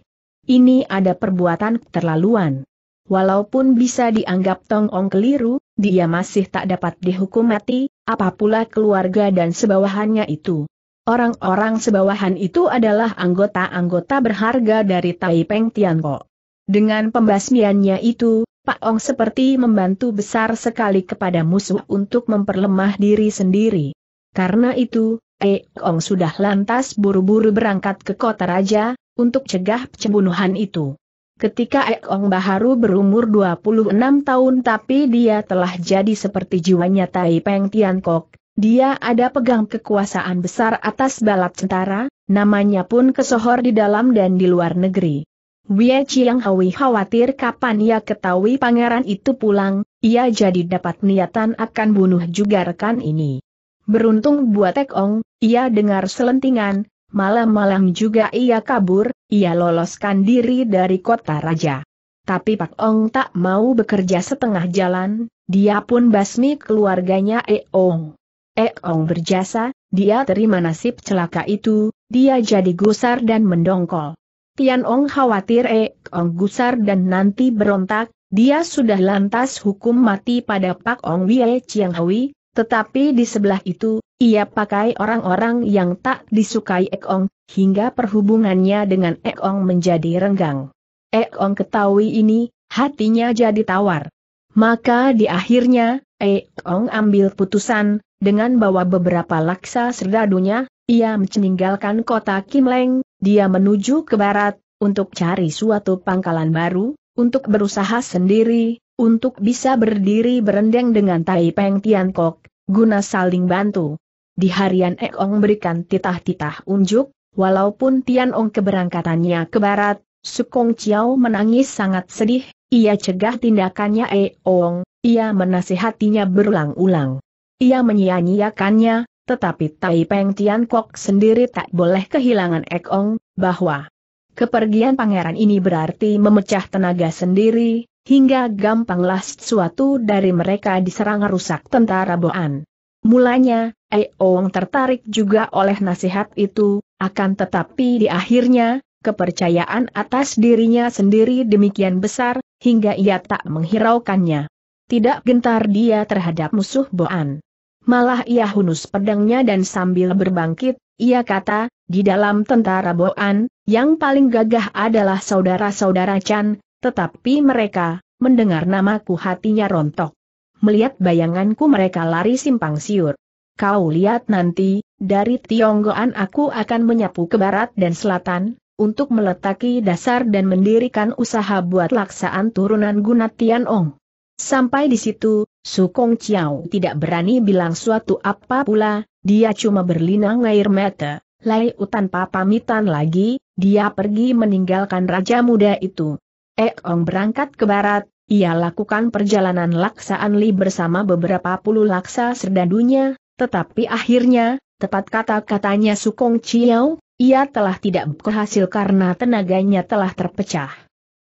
[SPEAKER 1] Ini ada perbuatan terlaluan. Walaupun bisa dianggap Tong Ong keliru, dia masih tak dapat dihukum mati, apapula keluarga dan sebawahannya itu. Orang-orang sebawahan itu adalah anggota-anggota berharga dari Taipeng Tianpo. Dengan pembasmiannya itu, Pak Ong seperti membantu besar sekali kepada musuh untuk memperlemah diri sendiri. Karena itu, Ek Ong sudah lantas buru-buru berangkat ke kota raja, untuk cegah pembunuhan itu. Ketika Ek Ong Baharu berumur 26 tahun tapi dia telah jadi seperti jiwanya Taipeng Tiankok, dia ada pegang kekuasaan besar atas balap tentara, namanya pun kesohor di dalam dan di luar negeri. Wei Chiang Hui khawatir kapan ia ketahui pangeran itu pulang, ia jadi dapat niatan akan bunuh juga rekan ini. Beruntung buat Tek Ong, ia dengar selentingan, malam-malam juga ia kabur, ia loloskan diri dari kota raja. Tapi Pak Ong tak mau bekerja setengah jalan, dia pun basmi keluarganya E Ong. Ek Ong berjasa, dia terima nasib celaka itu, dia jadi gusar dan mendongkol. Tian Ong khawatir Ek Ong gusar dan nanti berontak, dia sudah lantas hukum mati pada Pak Ong Wie Chiang Hui, tetapi di sebelah itu, ia pakai orang-orang yang tak disukai Ek Ong, hingga perhubungannya dengan Ek Ong menjadi renggang. Ek Ong ketahui ini, hatinya jadi tawar. Maka di akhirnya, Ek Ong ambil putusan, dengan bawa beberapa laksa serdadunya, ia meninggalkan kota Kim Leng. dia menuju ke barat, untuk cari suatu pangkalan baru, untuk berusaha sendiri, untuk bisa berdiri berendeng dengan Tai Tian Tiankok, guna saling bantu. Di harian Ekong berikan titah-titah unjuk, walaupun Tianong keberangkatannya ke barat, Sukong Chiao menangis sangat sedih, ia cegah tindakannya Eong, ia menasihatinya berulang-ulang. Ia menyia-nyiakannya, tetapi Tai Peng Tian Kok sendiri tak boleh kehilangan Ek Ong, bahwa kepergian pangeran ini berarti memecah tenaga sendiri, hingga gampanglah sesuatu dari mereka diserang rusak tentara Boan. Mulanya, Ong tertarik juga oleh nasihat itu, akan tetapi di akhirnya, kepercayaan atas dirinya sendiri demikian besar, hingga ia tak menghiraukannya. Tidak gentar dia terhadap musuh Boan. Malah ia hunus pedangnya dan sambil berbangkit, ia kata, di dalam tentara Boan, yang paling gagah adalah saudara-saudara Chan, tetapi mereka, mendengar namaku hatinya rontok. Melihat bayanganku mereka lari simpang siur. Kau lihat nanti, dari Tionggoan aku akan menyapu ke barat dan selatan, untuk meletaki dasar dan mendirikan usaha buat laksaan turunan Gunatian Ong. Sampai di situ, Sukong Chiao tidak berani bilang suatu apa pula, dia cuma berlinang air mata. Lai utan tanpa pamitan lagi, dia pergi meninggalkan raja muda itu. Ong berangkat ke barat, ia lakukan perjalanan laksaan Li bersama beberapa puluh laksa serdadunya, tetapi akhirnya, tepat kata-katanya Sukong Chiao, ia telah tidak berhasil karena tenaganya telah terpecah.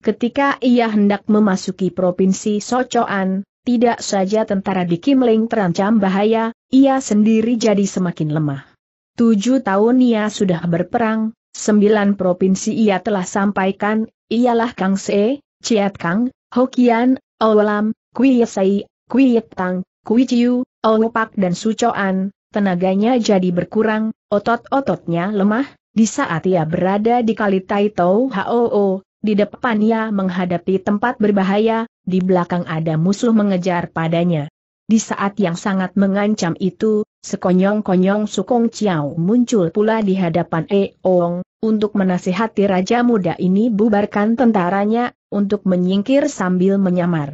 [SPEAKER 1] Ketika ia hendak memasuki provinsi Socoan, tidak saja tentara di Kimling terancam bahaya, ia sendiri jadi semakin lemah. Tujuh tahun ia sudah berperang, sembilan provinsi ia telah sampaikan, ialah Kang Se, Chiat Kang, Hokian, Olam, Kuiesai, Tang, Kuijiu, Olupak dan Sucoan, tenaganya jadi berkurang, otot-ototnya lemah, di saat ia berada di kali Tau Hoo, di depannya menghadapi tempat berbahaya, di belakang ada musuh mengejar padanya. Di saat yang sangat mengancam itu, sekonyong-konyong Sukong Chiao muncul pula di hadapan Eong, untuk menasihati Raja Muda ini bubarkan tentaranya, untuk menyingkir sambil menyamar.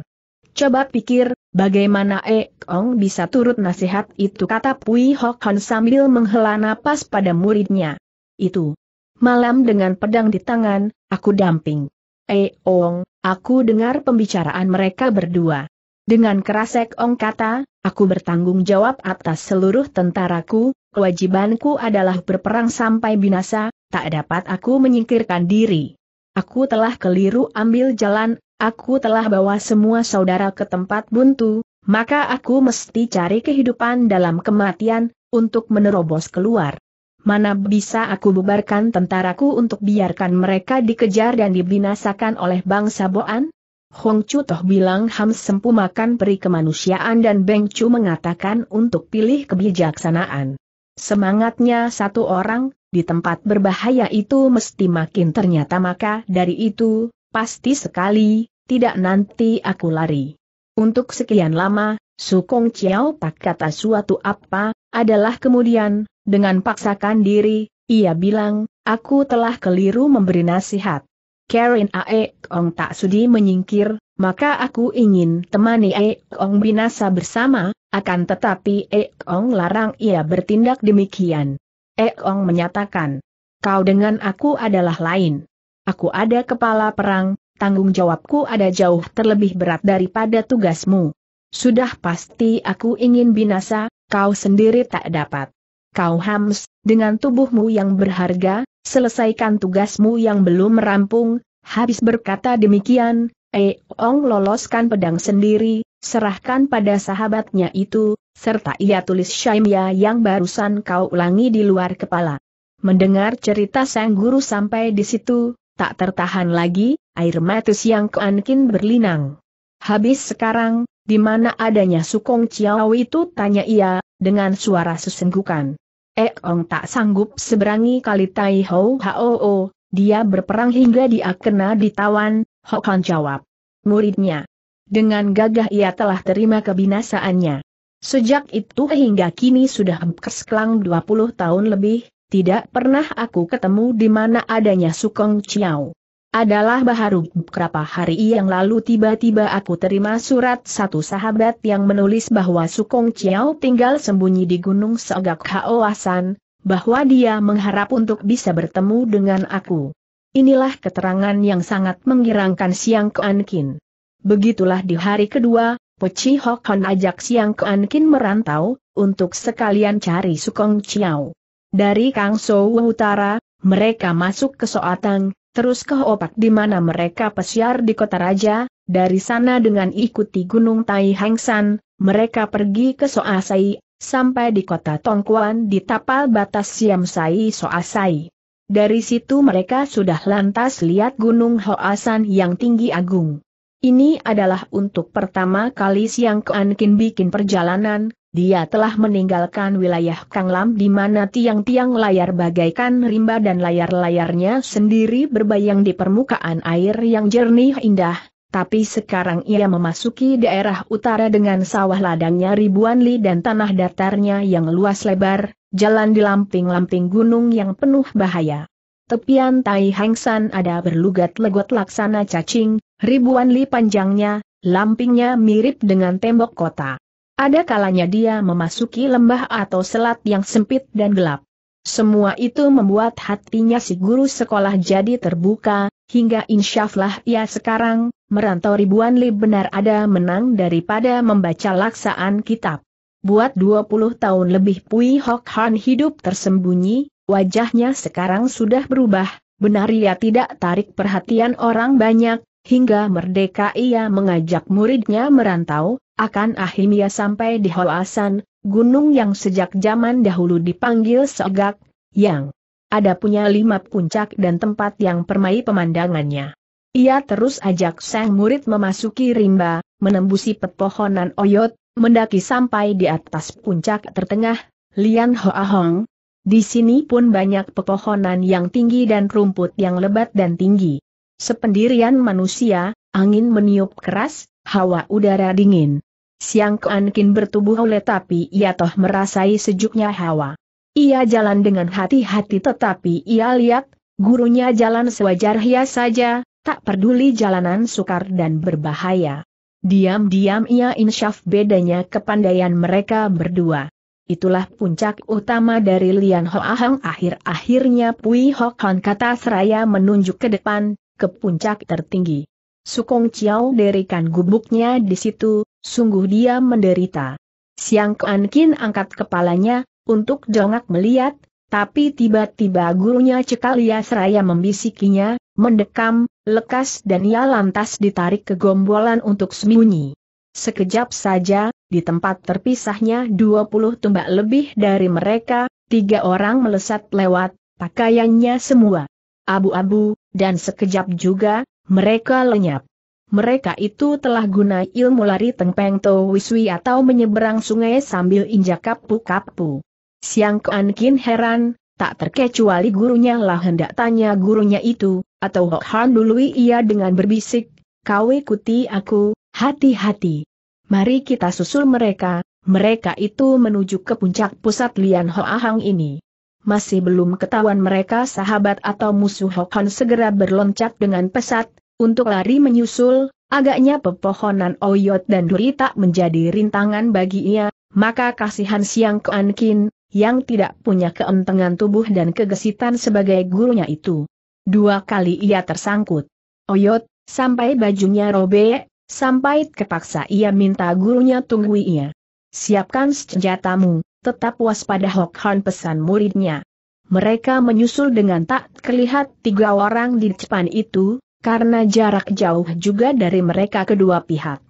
[SPEAKER 1] Coba pikir, bagaimana Eong bisa turut nasihat itu kata Pui Hok Han sambil menghela napas pada muridnya. Itu, malam dengan pedang di tangan, aku damping. Eong, eh, aku dengar pembicaraan mereka berdua. Dengan keras Ong kata, aku bertanggung jawab atas seluruh tentaraku, kewajibanku adalah berperang sampai binasa, tak dapat aku menyingkirkan diri. Aku telah keliru ambil jalan, aku telah bawa semua saudara ke tempat buntu, maka aku mesti cari kehidupan dalam kematian, untuk menerobos keluar mana bisa aku bubarkan tentaraku untuk biarkan mereka dikejar dan dibinasakan oleh bangsa Boan? Hong Chu Toh bilang Ham Sempu makan peri kemanusiaan dan Beng Chu mengatakan untuk pilih kebijaksanaan. Semangatnya satu orang, di tempat berbahaya itu mesti makin ternyata maka dari itu, pasti sekali, tidak nanti aku lari. Untuk sekian lama, Sukong Chiao tak kata suatu apa, adalah kemudian, dengan paksakan diri, ia bilang, aku telah keliru memberi nasihat. Karen Ae Kong tak sudi menyingkir, maka aku ingin temani Ae Kong binasa bersama, akan tetapi Ae Kong larang ia bertindak demikian. Ae Kong menyatakan, kau dengan aku adalah lain. Aku ada kepala perang, tanggung jawabku ada jauh terlebih berat daripada tugasmu. Sudah pasti aku ingin binasa, kau sendiri tak dapat. Kau hams, dengan tubuhmu yang berharga, selesaikan tugasmu yang belum merampung, habis berkata demikian, eh, Eong loloskan pedang sendiri, serahkan pada sahabatnya itu, serta ia tulis Syaimya yang barusan kau ulangi di luar kepala. Mendengar cerita sang guru sampai di situ, tak tertahan lagi, air mata yang keankin berlinang. Habis sekarang, di mana adanya Sukong Chiao itu tanya ia, dengan suara sesenggukan. Ek Ong tak sanggup seberangi kali Tai Ho Ho Hoo, dia berperang hingga dia kena ditawan, Hokan jawab. Muridnya. Dengan gagah ia telah terima kebinasaannya. Sejak itu hingga kini sudah keselang 20 tahun lebih, tidak pernah aku ketemu di mana adanya Sukong Chiao adalah baharu beberapa hari yang lalu tiba-tiba aku terima surat satu sahabat yang menulis bahwa Sukong Chiao tinggal sembunyi di Gunung Seogak Haoasan, bahwa dia mengharap untuk bisa bertemu dengan aku. Inilah keterangan yang sangat mengirangkan Siang Keankin. Begitulah di hari kedua, Pochi Hokon ajak Siang Keankin merantau, untuk sekalian cari Sukong Chiao. Dari Kang Kangso Utara, mereka masuk ke Soatang, terus ke opak di mana mereka pesiar di kota raja, dari sana dengan ikuti gunung Tai San, mereka pergi ke Soasai, sampai di kota Tongkuan di tapal batas Siam Siamsai Soasai. Dari situ mereka sudah lantas lihat gunung Hoasan yang tinggi agung. Ini adalah untuk pertama kali Siang Keankin bikin perjalanan, dia telah meninggalkan wilayah Kanglam di mana tiang-tiang layar bagaikan rimba dan layar-layarnya sendiri berbayang di permukaan air yang jernih indah, tapi sekarang ia memasuki daerah utara dengan sawah ladangnya ribuan li dan tanah datarnya yang luas lebar, jalan di lamping-lamping gunung yang penuh bahaya. Tepian Tai Hengsan ada berlugat legot laksana cacing, ribuan li panjangnya, lampingnya mirip dengan tembok kota. Ada kalanya dia memasuki lembah atau selat yang sempit dan gelap. Semua itu membuat hatinya si guru sekolah jadi terbuka, hingga insyaflah ia sekarang, merantau ribuan li benar ada menang daripada membaca laksaan kitab. Buat 20 tahun lebih Pui Hok Han hidup tersembunyi, wajahnya sekarang sudah berubah, benar ia tidak tarik perhatian orang banyak, hingga merdeka ia mengajak muridnya merantau, akan akhirnya sampai di Hoasan, gunung yang sejak zaman dahulu dipanggil Segak, yang ada punya lima puncak dan tempat yang permai pemandangannya. Ia terus ajak sang murid memasuki rimba, menembusi pepohonan oyot, mendaki sampai di atas puncak tertengah, Lian Hoa Hong. Di sini pun banyak pepohonan yang tinggi dan rumput yang lebat dan tinggi. Sependirian manusia, angin meniup keras, hawa udara dingin. Siang Keankin bertubuh oleh tapi ia toh merasai sejuknya hawa. Ia jalan dengan hati-hati tetapi ia lihat, gurunya jalan sewajar hias saja, tak peduli jalanan sukar dan berbahaya. Diam-diam ia insyaf bedanya kepandaian mereka berdua. Itulah puncak utama dari Lian Ho Ahang akhir-akhirnya Pui Hok Han kata seraya menunjuk ke depan, ke puncak tertinggi. Sukong Chiao derikan gubuknya di situ, sungguh dia menderita. Siang Kuan Kin angkat kepalanya, untuk jongak melihat, tapi tiba-tiba gurunya Cekalia Seraya membisikinya, mendekam, lekas dan ia lantas ditarik ke gombolan untuk sembunyi. Sekejap saja, di tempat terpisahnya 20 tumbak lebih dari mereka, tiga orang melesat lewat, pakaiannya semua abu-abu, dan sekejap juga, mereka lenyap mereka itu telah guna ilmu lari tengpeng to wiswi atau menyeberang sungai sambil injak kapu-kapu. Siang Kuan Kin heran, tak terkecuali gurunya lah hendak tanya gurunya itu, atau Hok Han dului ia dengan berbisik, kau ikuti aku, hati-hati. Mari kita susul mereka, mereka itu menuju ke puncak pusat Lian Hoa Hang ini. Masih belum ketahuan mereka sahabat atau musuh Hok Han segera berloncat dengan pesat, untuk lari menyusul, agaknya pepohonan Oyot dan Duri tak menjadi rintangan bagi ia, maka kasihan Siang Keankin, yang tidak punya keentengan tubuh dan kegesitan sebagai gurunya itu. Dua kali ia tersangkut. Oyot, sampai bajunya robek, sampai kepaksa ia minta gurunya tunggu ia. Siapkan senjatamu, tetap waspada Hokhan pesan muridnya. Mereka menyusul dengan tak terlihat tiga orang di depan itu, karena jarak jauh juga dari mereka kedua pihak.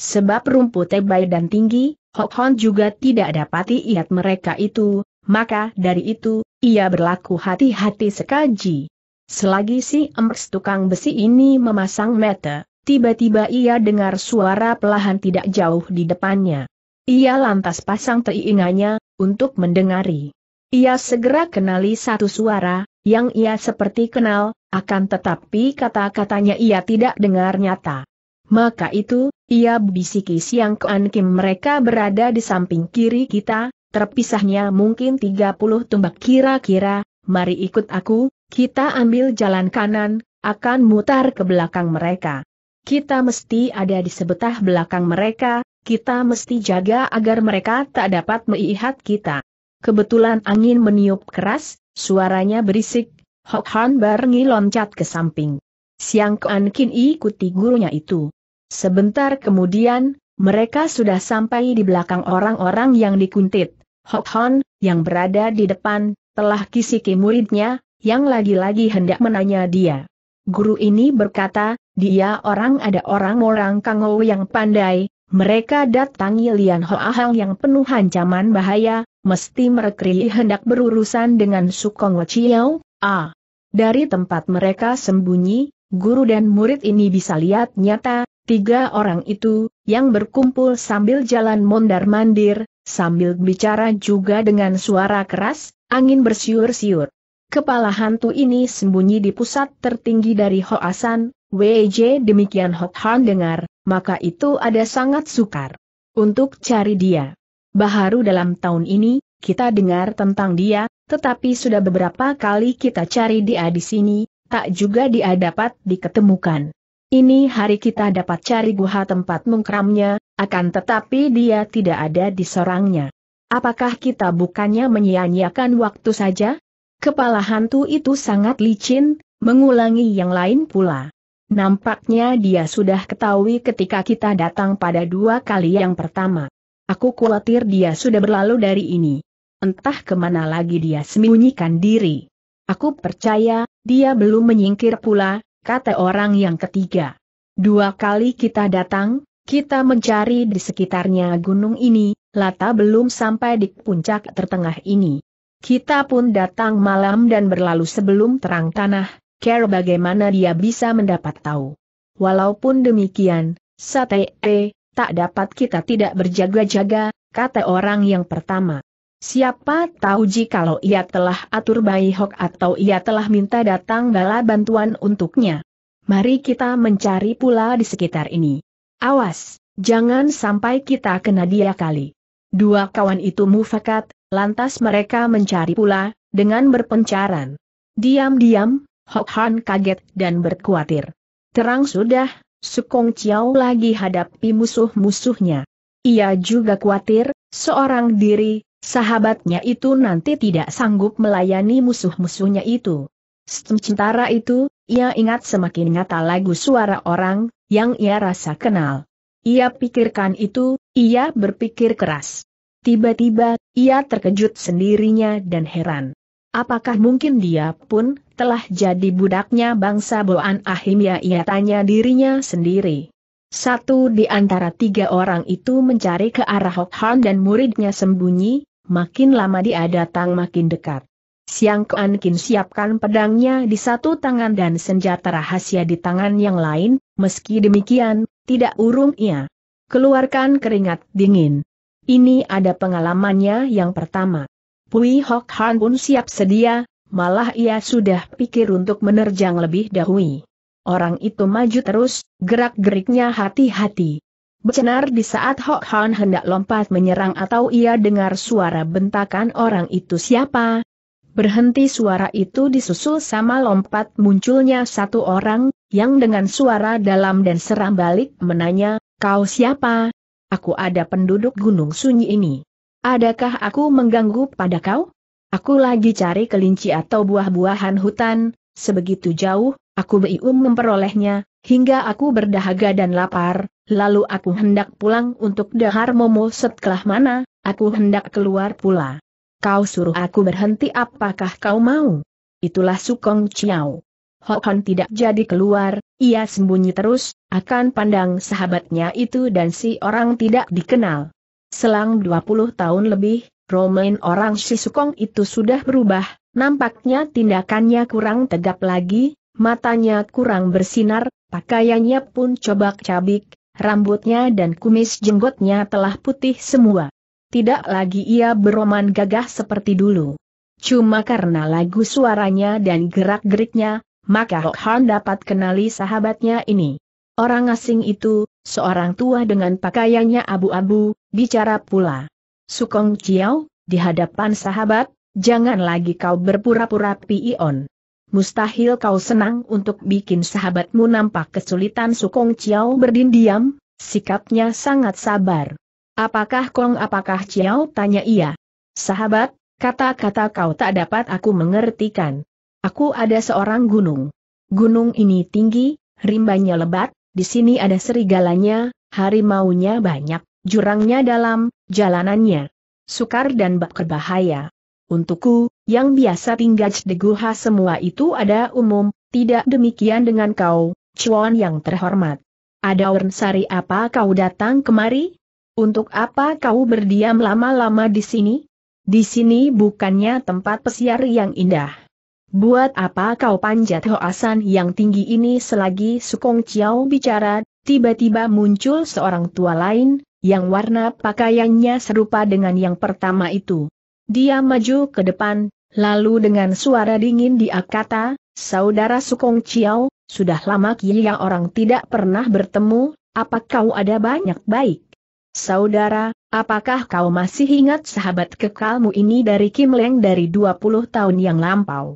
[SPEAKER 1] Sebab rumput tebal dan tinggi, Hok Hon juga tidak dapat iat mereka itu, maka dari itu, ia berlaku hati-hati sekaji. Selagi si Emers tukang besi ini memasang mata, tiba-tiba ia dengar suara pelahan tidak jauh di depannya. Ia lantas pasang teinganya, untuk mendengari. Ia segera kenali satu suara, yang ia seperti kenal, akan tetapi kata-katanya ia tidak dengar nyata. Maka itu, ia bisiki siang Kuan Kim mereka berada di samping kiri kita, terpisahnya mungkin 30 tumbak kira-kira, mari ikut aku, kita ambil jalan kanan, akan mutar ke belakang mereka. Kita mesti ada di sebetah belakang mereka, kita mesti jaga agar mereka tak dapat melihat kita. Kebetulan angin meniup keras, suaranya berisik, Hok Han barengi loncat ke samping. Siang Kuan Kin ikuti gurunya itu. Sebentar kemudian, mereka sudah sampai di belakang orang-orang yang dikuntit. Hok Han, yang berada di depan, telah kisiki muridnya, yang lagi-lagi hendak menanya dia. Guru ini berkata, dia orang ada orang-orang Kangou yang pandai, mereka datangi Lian Hang yang penuh ancaman bahaya, mesti merekri hendak berurusan dengan Sukong Wachiao, Ah, dari tempat mereka sembunyi, guru dan murid ini bisa lihat nyata, tiga orang itu, yang berkumpul sambil jalan mondar-mandir, sambil bicara juga dengan suara keras, angin bersiur-siur. Kepala hantu ini sembunyi di pusat tertinggi dari Hoasan, WJ demikian Hot Han dengar, maka itu ada sangat sukar. Untuk cari dia. Baharu dalam tahun ini, kita dengar tentang dia, tetapi sudah beberapa kali kita cari dia di sini, tak juga dia dapat diketemukan. Ini hari kita dapat cari guha tempat mengkramnya, akan tetapi dia tidak ada di sorangnya. Apakah kita bukannya menyia-nyiakan waktu saja? Kepala hantu itu sangat licin, mengulangi yang lain pula. Nampaknya dia sudah ketahui ketika kita datang pada dua kali yang pertama. Aku khawatir dia sudah berlalu dari ini. Entah kemana lagi dia sembunyikan diri. Aku percaya, dia belum menyingkir pula, kata orang yang ketiga. Dua kali kita datang, kita mencari di sekitarnya gunung ini, Lata belum sampai di puncak tertengah ini. Kita pun datang malam dan berlalu sebelum terang tanah, care bagaimana dia bisa mendapat tahu. Walaupun demikian, Sate, eh, tak dapat kita tidak berjaga-jaga, kata orang yang pertama. Siapa tahu jikalau ia telah atur Bai Hok atau ia telah minta datang bala bantuan untuknya. Mari kita mencari pula di sekitar ini. Awas, jangan sampai kita kena dia kali. Dua kawan itu mufakat, lantas mereka mencari pula, dengan berpencaran. Diam-diam, Hok Han kaget dan berkhawatir. Terang sudah, Sukong Chiao lagi hadapi musuh-musuhnya. Ia juga khawatir, seorang diri, Sahabatnya itu nanti tidak sanggup melayani musuh-musuhnya itu. Sementara itu, ia ingat semakin nyata lagu suara orang, yang ia rasa kenal. Ia pikirkan itu, ia berpikir keras. Tiba-tiba, ia terkejut sendirinya dan heran. Apakah mungkin dia pun telah jadi budaknya bangsa Boan Ahim ia tanya dirinya sendiri. Satu di antara tiga orang itu mencari ke arah Hok dan muridnya sembunyi, makin lama dia datang makin dekat. Siang Kuan Kin siapkan pedangnya di satu tangan dan senjata rahasia di tangan yang lain, meski demikian, tidak urung ia. Keluarkan keringat dingin. Ini ada pengalamannya yang pertama. Pui Hok Han pun siap sedia, malah ia sudah pikir untuk menerjang lebih dahulu. Orang itu maju terus, gerak-geriknya hati-hati. Bercenar di saat Hok Han hendak lompat menyerang atau ia dengar suara bentakan orang itu siapa? Berhenti suara itu disusul sama lompat munculnya satu orang, yang dengan suara dalam dan seram balik menanya, kau siapa? Aku ada penduduk gunung sunyi ini. Adakah aku mengganggu pada kau? Aku lagi cari kelinci atau buah-buahan hutan, sebegitu jauh, aku beium memperolehnya, hingga aku berdahaga dan lapar, lalu aku hendak pulang untuk dahar momo setelah mana, aku hendak keluar pula. Kau suruh aku berhenti apakah kau mau? Itulah Sukong Chiao. Hokon tidak jadi keluar, ia sembunyi terus, akan pandang sahabatnya itu dan si orang tidak dikenal. Selang 20 tahun lebih, Romain orang si Sukong itu sudah berubah, nampaknya tindakannya kurang tegap lagi, matanya kurang bersinar, pakaiannya pun cobak-cabik, rambutnya dan kumis jenggotnya telah putih semua. Tidak lagi ia beroman gagah seperti dulu. Cuma karena lagu suaranya dan gerak-geriknya, maka Hok Han dapat kenali sahabatnya ini. Orang asing itu, seorang tua dengan pakaiannya abu-abu, bicara pula. Sukong Chiao, di hadapan sahabat, jangan lagi kau berpura-pura pion mustahil kau senang untuk bikin sahabatmu nampak kesulitan Sukong Chiao berdin diam, sikapnya sangat sabar. Apakah Kong apakah Chiao tanya ia. Sahabat, kata-kata kau tak dapat aku mengertikan. Aku ada seorang gunung. Gunung ini tinggi, rimbanya lebat, di sini ada serigalanya, harimaunya banyak, jurangnya dalam, jalanannya sukar dan berbahaya. Untukku, yang biasa tinggal di guha semua itu ada umum, tidak demikian dengan kau, Chuan yang terhormat. Ada sari apa kau datang kemari? Untuk apa kau berdiam lama-lama di sini? Di sini bukannya tempat pesiar yang indah. Buat apa kau panjat hoasan yang tinggi ini selagi Sukong Chiao bicara, tiba-tiba muncul seorang tua lain, yang warna pakaiannya serupa dengan yang pertama itu. Dia maju ke depan, lalu dengan suara dingin dia kata, Saudara Sukong Chiao, sudah lama kia orang tidak pernah bertemu, apa kau ada banyak baik? Saudara, apakah kau masih ingat sahabat kekalmu ini dari Kim Leng dari 20 tahun yang lampau?